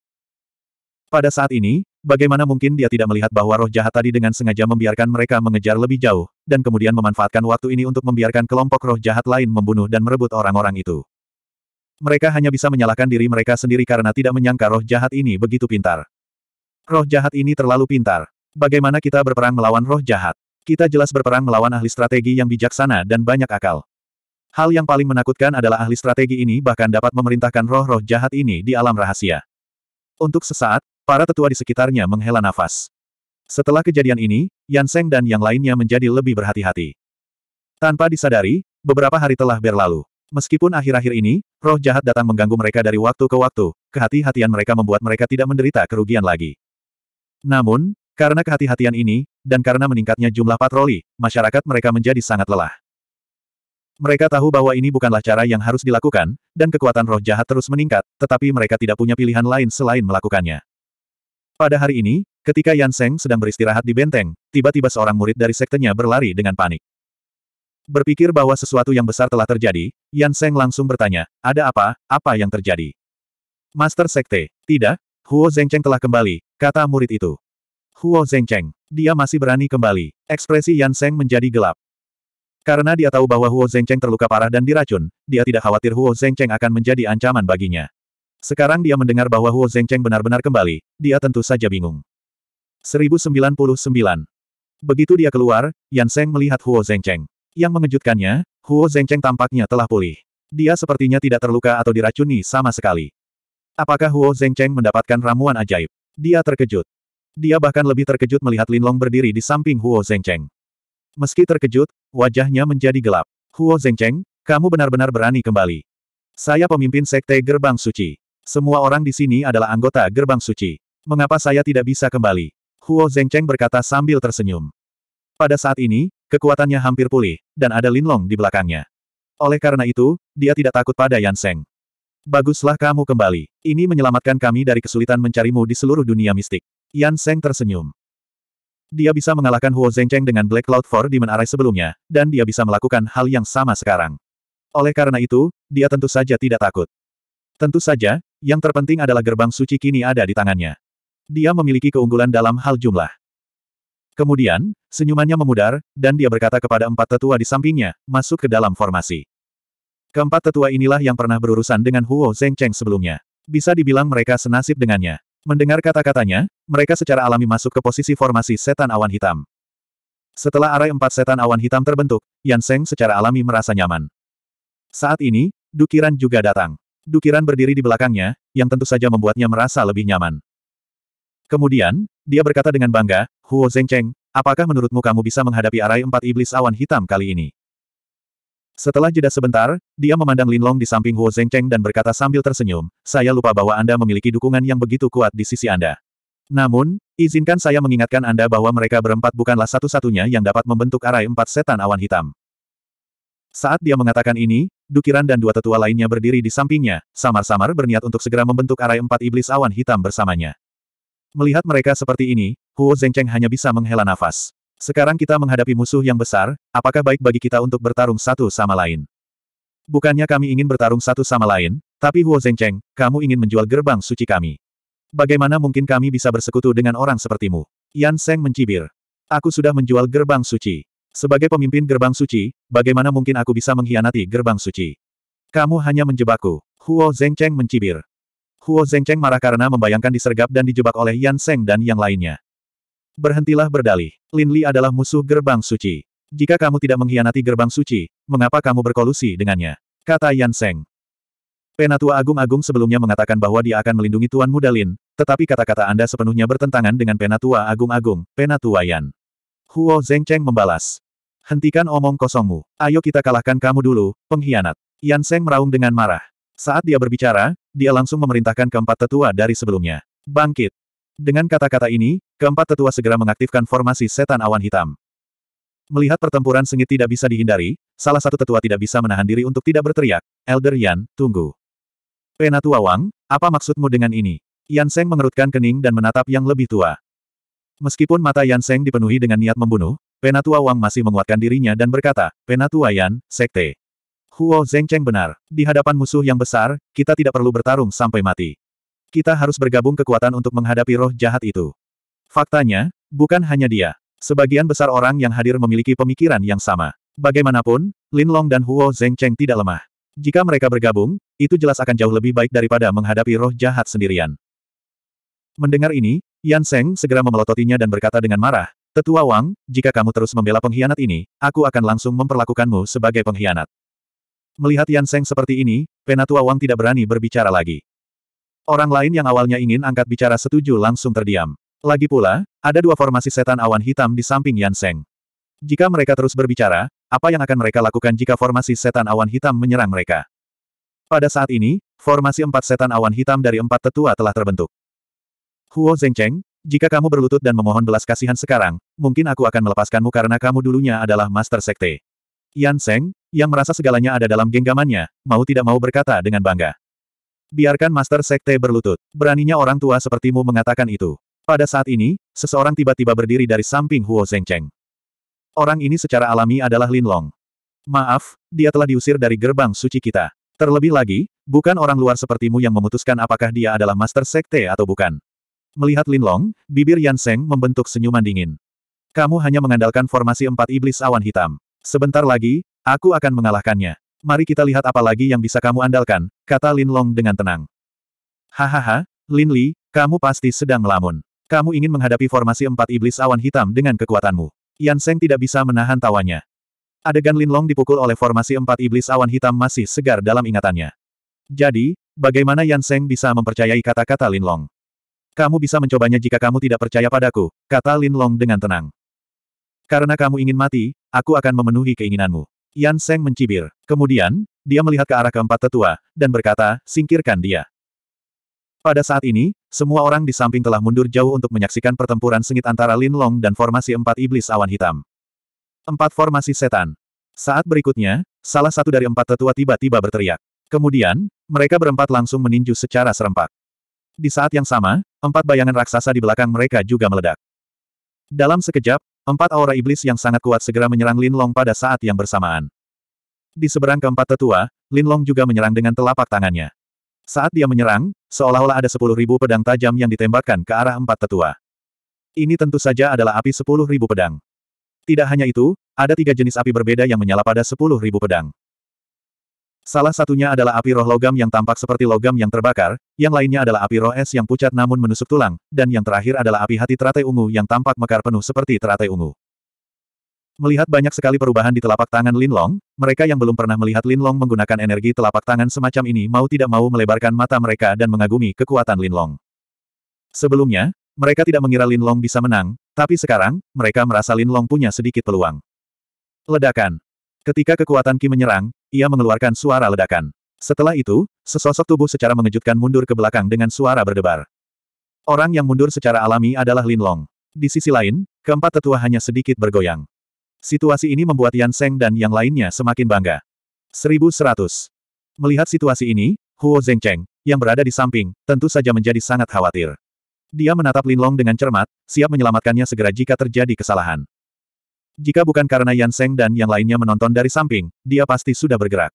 Pada saat ini, bagaimana mungkin dia tidak melihat bahwa roh jahat tadi dengan sengaja membiarkan mereka mengejar lebih jauh, dan kemudian memanfaatkan waktu ini untuk membiarkan kelompok roh jahat lain membunuh dan merebut orang-orang itu. Mereka hanya bisa menyalahkan diri mereka sendiri karena tidak menyangka roh jahat ini begitu pintar. Roh jahat ini terlalu pintar. Bagaimana kita berperang melawan roh jahat? Kita jelas berperang melawan ahli strategi yang bijaksana dan banyak akal. Hal yang paling menakutkan adalah ahli strategi ini bahkan dapat memerintahkan roh-roh jahat ini di alam rahasia. Untuk sesaat, para tetua di sekitarnya menghela nafas. Setelah kejadian ini, Yan Seng dan yang lainnya menjadi lebih berhati-hati. Tanpa disadari, beberapa hari telah berlalu. Meskipun akhir-akhir ini, roh jahat datang mengganggu mereka dari waktu ke waktu, kehati-hatian mereka membuat mereka tidak menderita kerugian lagi. Namun, karena kehati-hatian ini, dan karena meningkatnya jumlah patroli, masyarakat mereka menjadi sangat lelah. Mereka tahu bahwa ini bukanlah cara yang harus dilakukan, dan kekuatan roh jahat terus meningkat, tetapi mereka tidak punya pilihan lain selain melakukannya. Pada hari ini, ketika Yan Seng sedang beristirahat di benteng, tiba-tiba seorang murid dari sektenya berlari dengan panik. Berpikir bahwa sesuatu yang besar telah terjadi, Yan Seng langsung bertanya, ada apa, apa yang terjadi? Master Sekte, tidak, Huo Zengcheng telah kembali, kata murid itu. Huo Zengcheng, dia masih berani kembali. Ekspresi Yan Seng menjadi gelap. Karena dia tahu bahwa Huo Zengcheng terluka parah dan diracun, dia tidak khawatir Huo Zengcheng akan menjadi ancaman baginya. Sekarang dia mendengar bahwa Huo Zengcheng benar-benar kembali, dia tentu saja bingung. 1099. Begitu dia keluar, Yan Seng melihat Huo Zengcheng. Yang mengejutkannya, Huo Zengcheng tampaknya telah pulih. Dia sepertinya tidak terluka atau diracuni sama sekali. Apakah Huo Zengcheng mendapatkan ramuan ajaib? Dia terkejut. Dia bahkan lebih terkejut melihat Lin Long berdiri di samping Huo Zengcheng. Meski terkejut, wajahnya menjadi gelap. Huo Zengcheng, kamu benar-benar berani kembali. Saya pemimpin Sekte Gerbang Suci. Semua orang di sini adalah anggota Gerbang Suci. Mengapa saya tidak bisa kembali? Huo Zengcheng berkata sambil tersenyum. Pada saat ini, Kekuatannya hampir pulih, dan ada Linlong di belakangnya. Oleh karena itu, dia tidak takut pada Yan Seng. Baguslah kamu kembali. Ini menyelamatkan kami dari kesulitan mencarimu di seluruh dunia mistik. Yan Seng tersenyum. Dia bisa mengalahkan Huo Zhengcheng dengan Black Cloud 4 di menarai sebelumnya, dan dia bisa melakukan hal yang sama sekarang. Oleh karena itu, dia tentu saja tidak takut. Tentu saja, yang terpenting adalah gerbang suci kini ada di tangannya. Dia memiliki keunggulan dalam hal jumlah. Kemudian, senyumannya memudar, dan dia berkata kepada empat tetua di sampingnya, masuk ke dalam formasi. Keempat tetua inilah yang pernah berurusan dengan Huo Zhengcheng sebelumnya. Bisa dibilang mereka senasib dengannya. Mendengar kata-katanya, mereka secara alami masuk ke posisi formasi setan awan hitam. Setelah arai empat setan awan hitam terbentuk, Yan Seng secara alami merasa nyaman. Saat ini, Dukiran juga datang. Dukiran berdiri di belakangnya, yang tentu saja membuatnya merasa lebih nyaman. Kemudian, dia berkata dengan bangga, Huo Zhengcheng, apakah menurutmu kamu bisa menghadapi arai empat iblis awan hitam kali ini? Setelah jeda sebentar, dia memandang Linlong di samping Huo Zhengcheng dan berkata sambil tersenyum, saya lupa bahwa Anda memiliki dukungan yang begitu kuat di sisi Anda. Namun, izinkan saya mengingatkan Anda bahwa mereka berempat bukanlah satu-satunya yang dapat membentuk arai empat setan awan hitam. Saat dia mengatakan ini, Dukiran dan dua tetua lainnya berdiri di sampingnya, samar-samar berniat untuk segera membentuk arai empat iblis awan hitam bersamanya. Melihat mereka seperti ini, Huo Zengcheng hanya bisa menghela nafas. Sekarang kita menghadapi musuh yang besar, apakah baik bagi kita untuk bertarung satu sama lain? Bukannya kami ingin bertarung satu sama lain, tapi Huo Zengcheng, kamu ingin menjual gerbang suci kami. Bagaimana mungkin kami bisa bersekutu dengan orang sepertimu? Yan Seng mencibir. Aku sudah menjual gerbang suci. Sebagai pemimpin gerbang suci, bagaimana mungkin aku bisa mengkhianati gerbang suci? Kamu hanya menjebakku. Huo Zengcheng mencibir. Huo Zengcheng marah karena membayangkan disergap dan dijebak oleh Yan Seng dan yang lainnya. Berhentilah berdalih. Lin Li adalah musuh gerbang suci. Jika kamu tidak mengkhianati gerbang suci, mengapa kamu berkolusi dengannya? Kata Yan Seng. Penatua Agung-Agung sebelumnya mengatakan bahwa dia akan melindungi Tuan Muda Lin, tetapi kata-kata Anda sepenuhnya bertentangan dengan Penatua Agung-Agung, Penatua Yan. Huo Zengcheng membalas. Hentikan omong kosongmu. Ayo kita kalahkan kamu dulu, pengkhianat. Yan Seng meraung dengan marah. Saat dia berbicara, dia langsung memerintahkan keempat tetua dari sebelumnya. Bangkit! Dengan kata-kata ini, keempat tetua segera mengaktifkan formasi setan awan hitam. Melihat pertempuran sengit tidak bisa dihindari, salah satu tetua tidak bisa menahan diri untuk tidak berteriak, Elder Yan, tunggu. Penatua eh, Wang, apa maksudmu dengan ini? Yan Seng mengerutkan kening dan menatap yang lebih tua. Meskipun mata Yan Seng dipenuhi dengan niat membunuh, Penatua Wang masih menguatkan dirinya dan berkata, Penatua Yan, Sekte. Huo Zengcheng benar. Di hadapan musuh yang besar, kita tidak perlu bertarung sampai mati. Kita harus bergabung kekuatan untuk menghadapi roh jahat itu. Faktanya, bukan hanya dia. Sebagian besar orang yang hadir memiliki pemikiran yang sama. Bagaimanapun, Lin Long dan Huo Zengcheng tidak lemah. Jika mereka bergabung, itu jelas akan jauh lebih baik daripada menghadapi roh jahat sendirian. Mendengar ini, Yan Seng segera memelototinya dan berkata dengan marah, Tetua Wang, jika kamu terus membela pengkhianat ini, aku akan langsung memperlakukanmu sebagai pengkhianat. Melihat Yan Seng seperti ini, Penatua Wang tidak berani berbicara lagi. Orang lain yang awalnya ingin angkat bicara setuju langsung terdiam. Lagi pula, ada dua formasi setan awan hitam di samping Yan Seng. Jika mereka terus berbicara, apa yang akan mereka lakukan jika formasi setan awan hitam menyerang mereka? Pada saat ini, formasi empat setan awan hitam dari empat tetua telah terbentuk. Huo Zengcheng, jika kamu berlutut dan memohon belas kasihan sekarang, mungkin aku akan melepaskanmu karena kamu dulunya adalah Master Sekte. Yan Seng, yang merasa segalanya ada dalam genggamannya, mau tidak mau berkata dengan bangga. Biarkan Master Sekte berlutut. Beraninya orang tua sepertimu mengatakan itu. Pada saat ini, seseorang tiba-tiba berdiri dari samping Huo Zhengcheng. Orang ini secara alami adalah Lin Long. Maaf, dia telah diusir dari gerbang suci kita. Terlebih lagi, bukan orang luar sepertimu yang memutuskan apakah dia adalah Master Sekte atau bukan. Melihat Lin Long, bibir Yan Seng membentuk senyuman dingin. Kamu hanya mengandalkan formasi empat iblis awan hitam. Sebentar lagi, aku akan mengalahkannya. Mari kita lihat apa lagi yang bisa kamu andalkan, kata Lin Long dengan tenang. Hahaha, Lin Li, kamu pasti sedang melamun. Kamu ingin menghadapi formasi empat iblis awan hitam dengan kekuatanmu. Yan Seng tidak bisa menahan tawanya. Adegan Lin Long dipukul oleh formasi empat iblis awan hitam masih segar dalam ingatannya. Jadi, bagaimana Yan Seng bisa mempercayai kata-kata Lin Long? Kamu bisa mencobanya jika kamu tidak percaya padaku, kata Lin Long dengan tenang. Karena kamu ingin mati, aku akan memenuhi keinginanmu. Yan Seng mencibir. Kemudian, dia melihat ke arah keempat tetua, dan berkata, singkirkan dia. Pada saat ini, semua orang di samping telah mundur jauh untuk menyaksikan pertempuran sengit antara Lin Long dan formasi empat iblis awan hitam. Empat formasi setan. Saat berikutnya, salah satu dari empat tetua tiba-tiba berteriak. Kemudian, mereka berempat langsung meninju secara serempak. Di saat yang sama, empat bayangan raksasa di belakang mereka juga meledak. Dalam sekejap, Empat aura iblis yang sangat kuat segera menyerang Lin Long pada saat yang bersamaan. Di seberang keempat tetua, Lin Long juga menyerang dengan telapak tangannya. Saat dia menyerang, seolah-olah ada sepuluh ribu pedang tajam yang ditembakkan ke arah empat tetua. Ini tentu saja adalah api sepuluh ribu pedang. Tidak hanya itu, ada tiga jenis api berbeda yang menyala pada sepuluh ribu pedang. Salah satunya adalah api roh logam yang tampak seperti logam yang terbakar, yang lainnya adalah api roh es yang pucat namun menusuk tulang, dan yang terakhir adalah api hati teratai ungu yang tampak mekar penuh seperti teratai ungu. Melihat banyak sekali perubahan di telapak tangan Lin Long, mereka yang belum pernah melihat Lin Long menggunakan energi telapak tangan semacam ini mau tidak mau melebarkan mata mereka dan mengagumi kekuatan Lin Long. Sebelumnya, mereka tidak mengira Lin Long bisa menang, tapi sekarang, mereka merasa Lin Long punya sedikit peluang. Ledakan Ketika kekuatan Ki menyerang, ia mengeluarkan suara ledakan. Setelah itu, sesosok tubuh secara mengejutkan mundur ke belakang dengan suara berdebar. Orang yang mundur secara alami adalah Lin Long. Di sisi lain, keempat tetua hanya sedikit bergoyang. Situasi ini membuat Yan Seng dan yang lainnya semakin bangga. 1100. Melihat situasi ini, Huo Zhengcheng, yang berada di samping, tentu saja menjadi sangat khawatir. Dia menatap Lin Long dengan cermat, siap menyelamatkannya segera jika terjadi kesalahan. Jika bukan karena Yan Seng dan yang lainnya menonton dari samping, dia pasti sudah bergerak.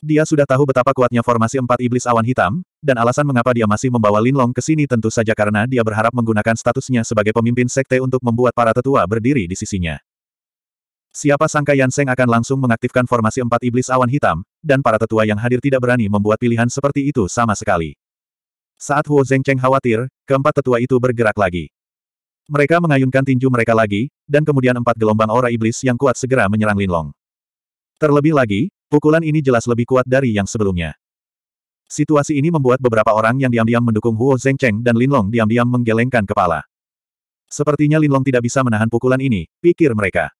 Dia sudah tahu betapa kuatnya formasi empat iblis awan hitam, dan alasan mengapa dia masih membawa Lin Long ke sini tentu saja karena dia berharap menggunakan statusnya sebagai pemimpin sekte untuk membuat para tetua berdiri di sisinya. Siapa sangka Yan Seng akan langsung mengaktifkan formasi empat iblis awan hitam, dan para tetua yang hadir tidak berani membuat pilihan seperti itu sama sekali. Saat Huo Zhengcheng khawatir, keempat tetua itu bergerak lagi. Mereka mengayunkan tinju mereka lagi, dan kemudian empat gelombang aura iblis yang kuat segera menyerang Linlong. Terlebih lagi, pukulan ini jelas lebih kuat dari yang sebelumnya. Situasi ini membuat beberapa orang yang diam-diam mendukung Huo Zhengcheng dan Linlong diam-diam menggelengkan kepala. Sepertinya Linlong tidak bisa menahan pukulan ini, pikir mereka.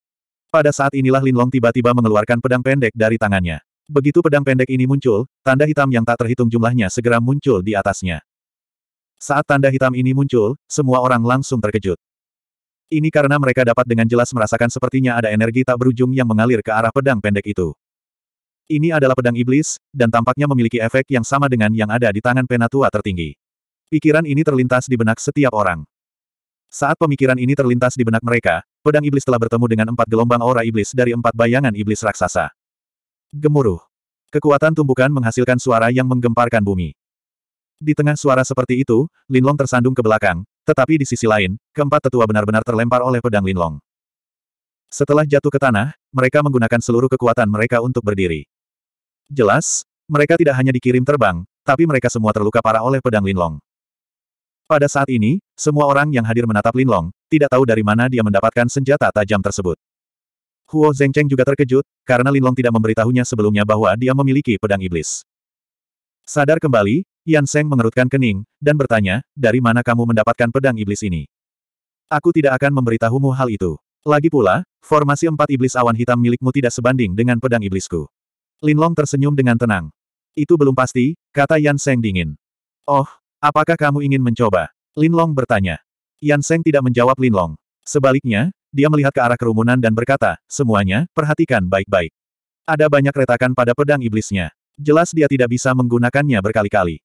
Pada saat inilah Linlong tiba-tiba mengeluarkan pedang pendek dari tangannya. Begitu pedang pendek ini muncul, tanda hitam yang tak terhitung jumlahnya segera muncul di atasnya. Saat tanda hitam ini muncul, semua orang langsung terkejut. Ini karena mereka dapat dengan jelas merasakan sepertinya ada energi tak berujung yang mengalir ke arah pedang pendek itu. Ini adalah pedang iblis, dan tampaknya memiliki efek yang sama dengan yang ada di tangan penatua tertinggi. Pikiran ini terlintas di benak setiap orang. Saat pemikiran ini terlintas di benak mereka, pedang iblis telah bertemu dengan empat gelombang aura iblis dari empat bayangan iblis raksasa. Gemuruh. Kekuatan tumbukan menghasilkan suara yang menggemparkan bumi. Di tengah suara seperti itu, Linlong tersandung ke belakang, tetapi di sisi lain, keempat tetua benar-benar terlempar oleh pedang Linlong. Setelah jatuh ke tanah, mereka menggunakan seluruh kekuatan mereka untuk berdiri. Jelas, mereka tidak hanya dikirim terbang, tapi mereka semua terluka parah oleh pedang Linlong. Pada saat ini, semua orang yang hadir menatap Linlong, tidak tahu dari mana dia mendapatkan senjata tajam tersebut. Huo Zhengcheng juga terkejut, karena Linlong tidak memberitahunya sebelumnya bahwa dia memiliki pedang iblis. Sadar kembali, Yan Seng mengerutkan kening, dan bertanya, dari mana kamu mendapatkan pedang iblis ini? Aku tidak akan memberitahumu hal itu. Lagi pula, formasi empat iblis awan hitam milikmu tidak sebanding dengan pedang iblisku. Lin Long tersenyum dengan tenang. Itu belum pasti, kata Yan Seng dingin. Oh, apakah kamu ingin mencoba? Lin Long bertanya. Yan Seng tidak menjawab Lin Long. Sebaliknya, dia melihat ke arah kerumunan dan berkata, semuanya, perhatikan baik-baik. Ada banyak retakan pada pedang iblisnya. Jelas dia tidak bisa menggunakannya berkali-kali.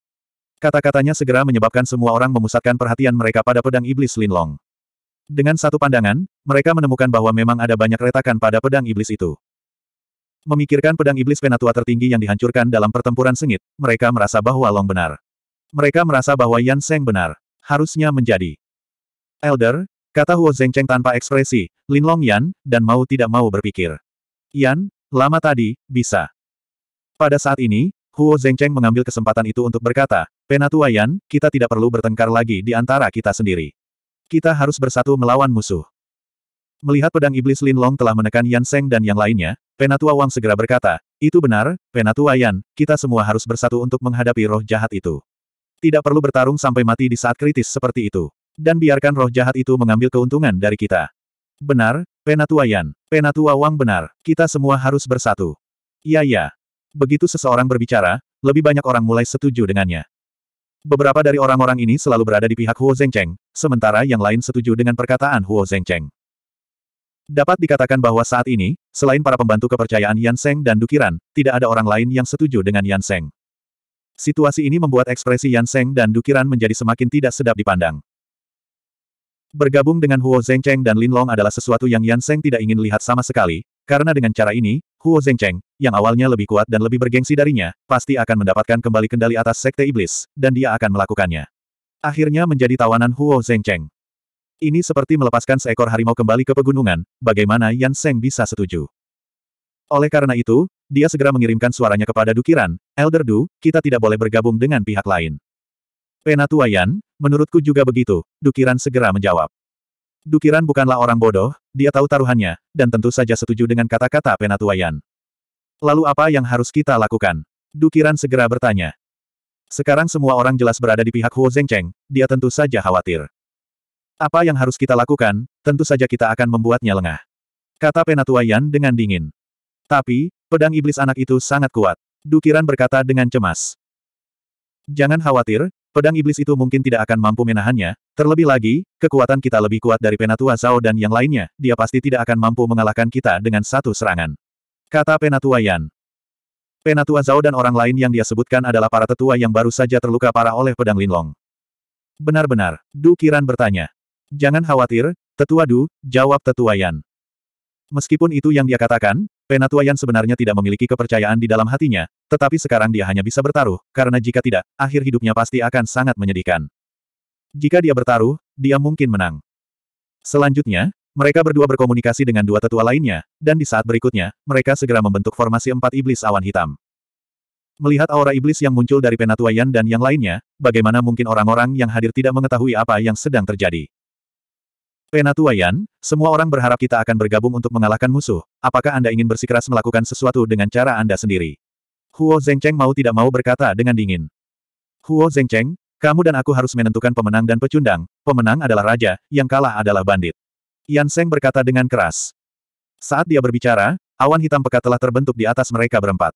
Kata-katanya segera menyebabkan semua orang memusatkan perhatian mereka pada pedang iblis Linlong. Dengan satu pandangan, mereka menemukan bahwa memang ada banyak retakan pada pedang iblis itu. Memikirkan pedang iblis penatua tertinggi yang dihancurkan dalam pertempuran sengit, mereka merasa bahwa Long benar. Mereka merasa bahwa Yan Seng benar. Harusnya menjadi. Elder, kata Huo Zhengcheng tanpa ekspresi, Lin Long Yan, dan mau tidak mau berpikir. Yan, lama tadi, bisa. Pada saat ini, Huo Zhengcheng mengambil kesempatan itu untuk berkata, Penatua Yan, kita tidak perlu bertengkar lagi di antara kita sendiri. Kita harus bersatu melawan musuh. Melihat pedang iblis Lin Long telah menekan Yan Seng dan yang lainnya, Penatua Wang segera berkata, itu benar, Penatua Yan, kita semua harus bersatu untuk menghadapi roh jahat itu. Tidak perlu bertarung sampai mati di saat kritis seperti itu. Dan biarkan roh jahat itu mengambil keuntungan dari kita. Benar, Penatua Yan, Penatua Wang benar, kita semua harus bersatu. Ya ya. Begitu seseorang berbicara, lebih banyak orang mulai setuju dengannya. Beberapa dari orang-orang ini selalu berada di pihak Huo Zhengcheng, sementara yang lain setuju dengan perkataan Huo Zhengcheng. Dapat dikatakan bahwa saat ini, selain para pembantu kepercayaan Yan Seng dan Dukiran, tidak ada orang lain yang setuju dengan Yan Seng. Situasi ini membuat ekspresi Yan Seng dan Dukiran menjadi semakin tidak sedap dipandang. Bergabung dengan Huo Zhengcheng dan Lin Long adalah sesuatu yang Yan Seng tidak ingin lihat sama sekali, karena dengan cara ini, Huo Zhengcheng, yang awalnya lebih kuat dan lebih bergengsi darinya, pasti akan mendapatkan kembali kendali atas Sekte Iblis, dan dia akan melakukannya. Akhirnya menjadi tawanan Huo Zhengcheng. Ini seperti melepaskan seekor harimau kembali ke pegunungan, bagaimana Yan Seng bisa setuju. Oleh karena itu, dia segera mengirimkan suaranya kepada Dukiran, Elder Du, kita tidak boleh bergabung dengan pihak lain. Penatua Yan, menurutku juga begitu, Dukiran segera menjawab. Dukiran bukanlah orang bodoh, dia tahu taruhannya, dan tentu saja setuju dengan kata-kata Penatuayan. Lalu apa yang harus kita lakukan? Dukiran segera bertanya. Sekarang semua orang jelas berada di pihak Huo Zhengcheng, dia tentu saja khawatir. Apa yang harus kita lakukan, tentu saja kita akan membuatnya lengah. Kata Penatuayan dengan dingin. Tapi, pedang iblis anak itu sangat kuat. Dukiran berkata dengan cemas. Jangan khawatir, pedang iblis itu mungkin tidak akan mampu menahannya, terlebih lagi, kekuatan kita lebih kuat dari Penatua Zhao dan yang lainnya, dia pasti tidak akan mampu mengalahkan kita dengan satu serangan. Kata Penatua Yan. Penatua Zhao dan orang lain yang dia sebutkan adalah para tetua yang baru saja terluka parah oleh pedang Linlong. Benar-benar, Du Kiran bertanya. Jangan khawatir, Tetua Du, jawab Tetua Yan. Meskipun itu yang dia katakan, Penatua Yan sebenarnya tidak memiliki kepercayaan di dalam hatinya, tetapi sekarang dia hanya bisa bertaruh, karena jika tidak, akhir hidupnya pasti akan sangat menyedihkan. Jika dia bertaruh, dia mungkin menang. Selanjutnya, mereka berdua berkomunikasi dengan dua tetua lainnya, dan di saat berikutnya, mereka segera membentuk formasi empat iblis awan hitam. Melihat aura iblis yang muncul dari Yan dan yang lainnya, bagaimana mungkin orang-orang yang hadir tidak mengetahui apa yang sedang terjadi. Yan, semua orang berharap kita akan bergabung untuk mengalahkan musuh. Apakah Anda ingin bersikeras melakukan sesuatu dengan cara Anda sendiri? Huo Zhengcheng mau tidak mau berkata dengan dingin. Huo Zhengcheng, kamu dan aku harus menentukan pemenang dan pecundang. Pemenang adalah raja, yang kalah adalah bandit. Yan Seng berkata dengan keras. Saat dia berbicara, awan hitam pekat telah terbentuk di atas mereka berempat.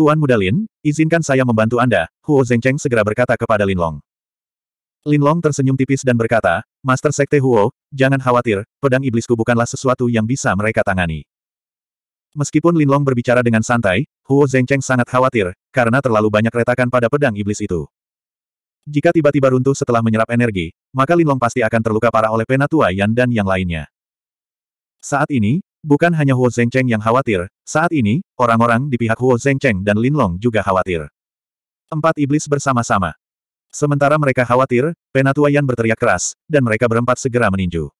Tuan Mudalin, izinkan saya membantu Anda, Huo Zhengcheng segera berkata kepada Lin Long. Linlong tersenyum tipis dan berkata, Master Sekte Huo, jangan khawatir, pedang iblisku bukanlah sesuatu yang bisa mereka tangani. Meskipun Linlong berbicara dengan santai, Huo Zengcheng sangat khawatir, karena terlalu banyak retakan pada pedang iblis itu. Jika tiba-tiba runtuh setelah menyerap energi, maka Linlong pasti akan terluka parah oleh Penatua Yan dan yang lainnya. Saat ini, bukan hanya Huo Zengcheng yang khawatir, saat ini, orang-orang di pihak Huo Zengcheng dan Linlong juga khawatir. Empat iblis bersama-sama. Sementara mereka khawatir, penatua Yan berteriak keras, dan mereka berempat segera meninju.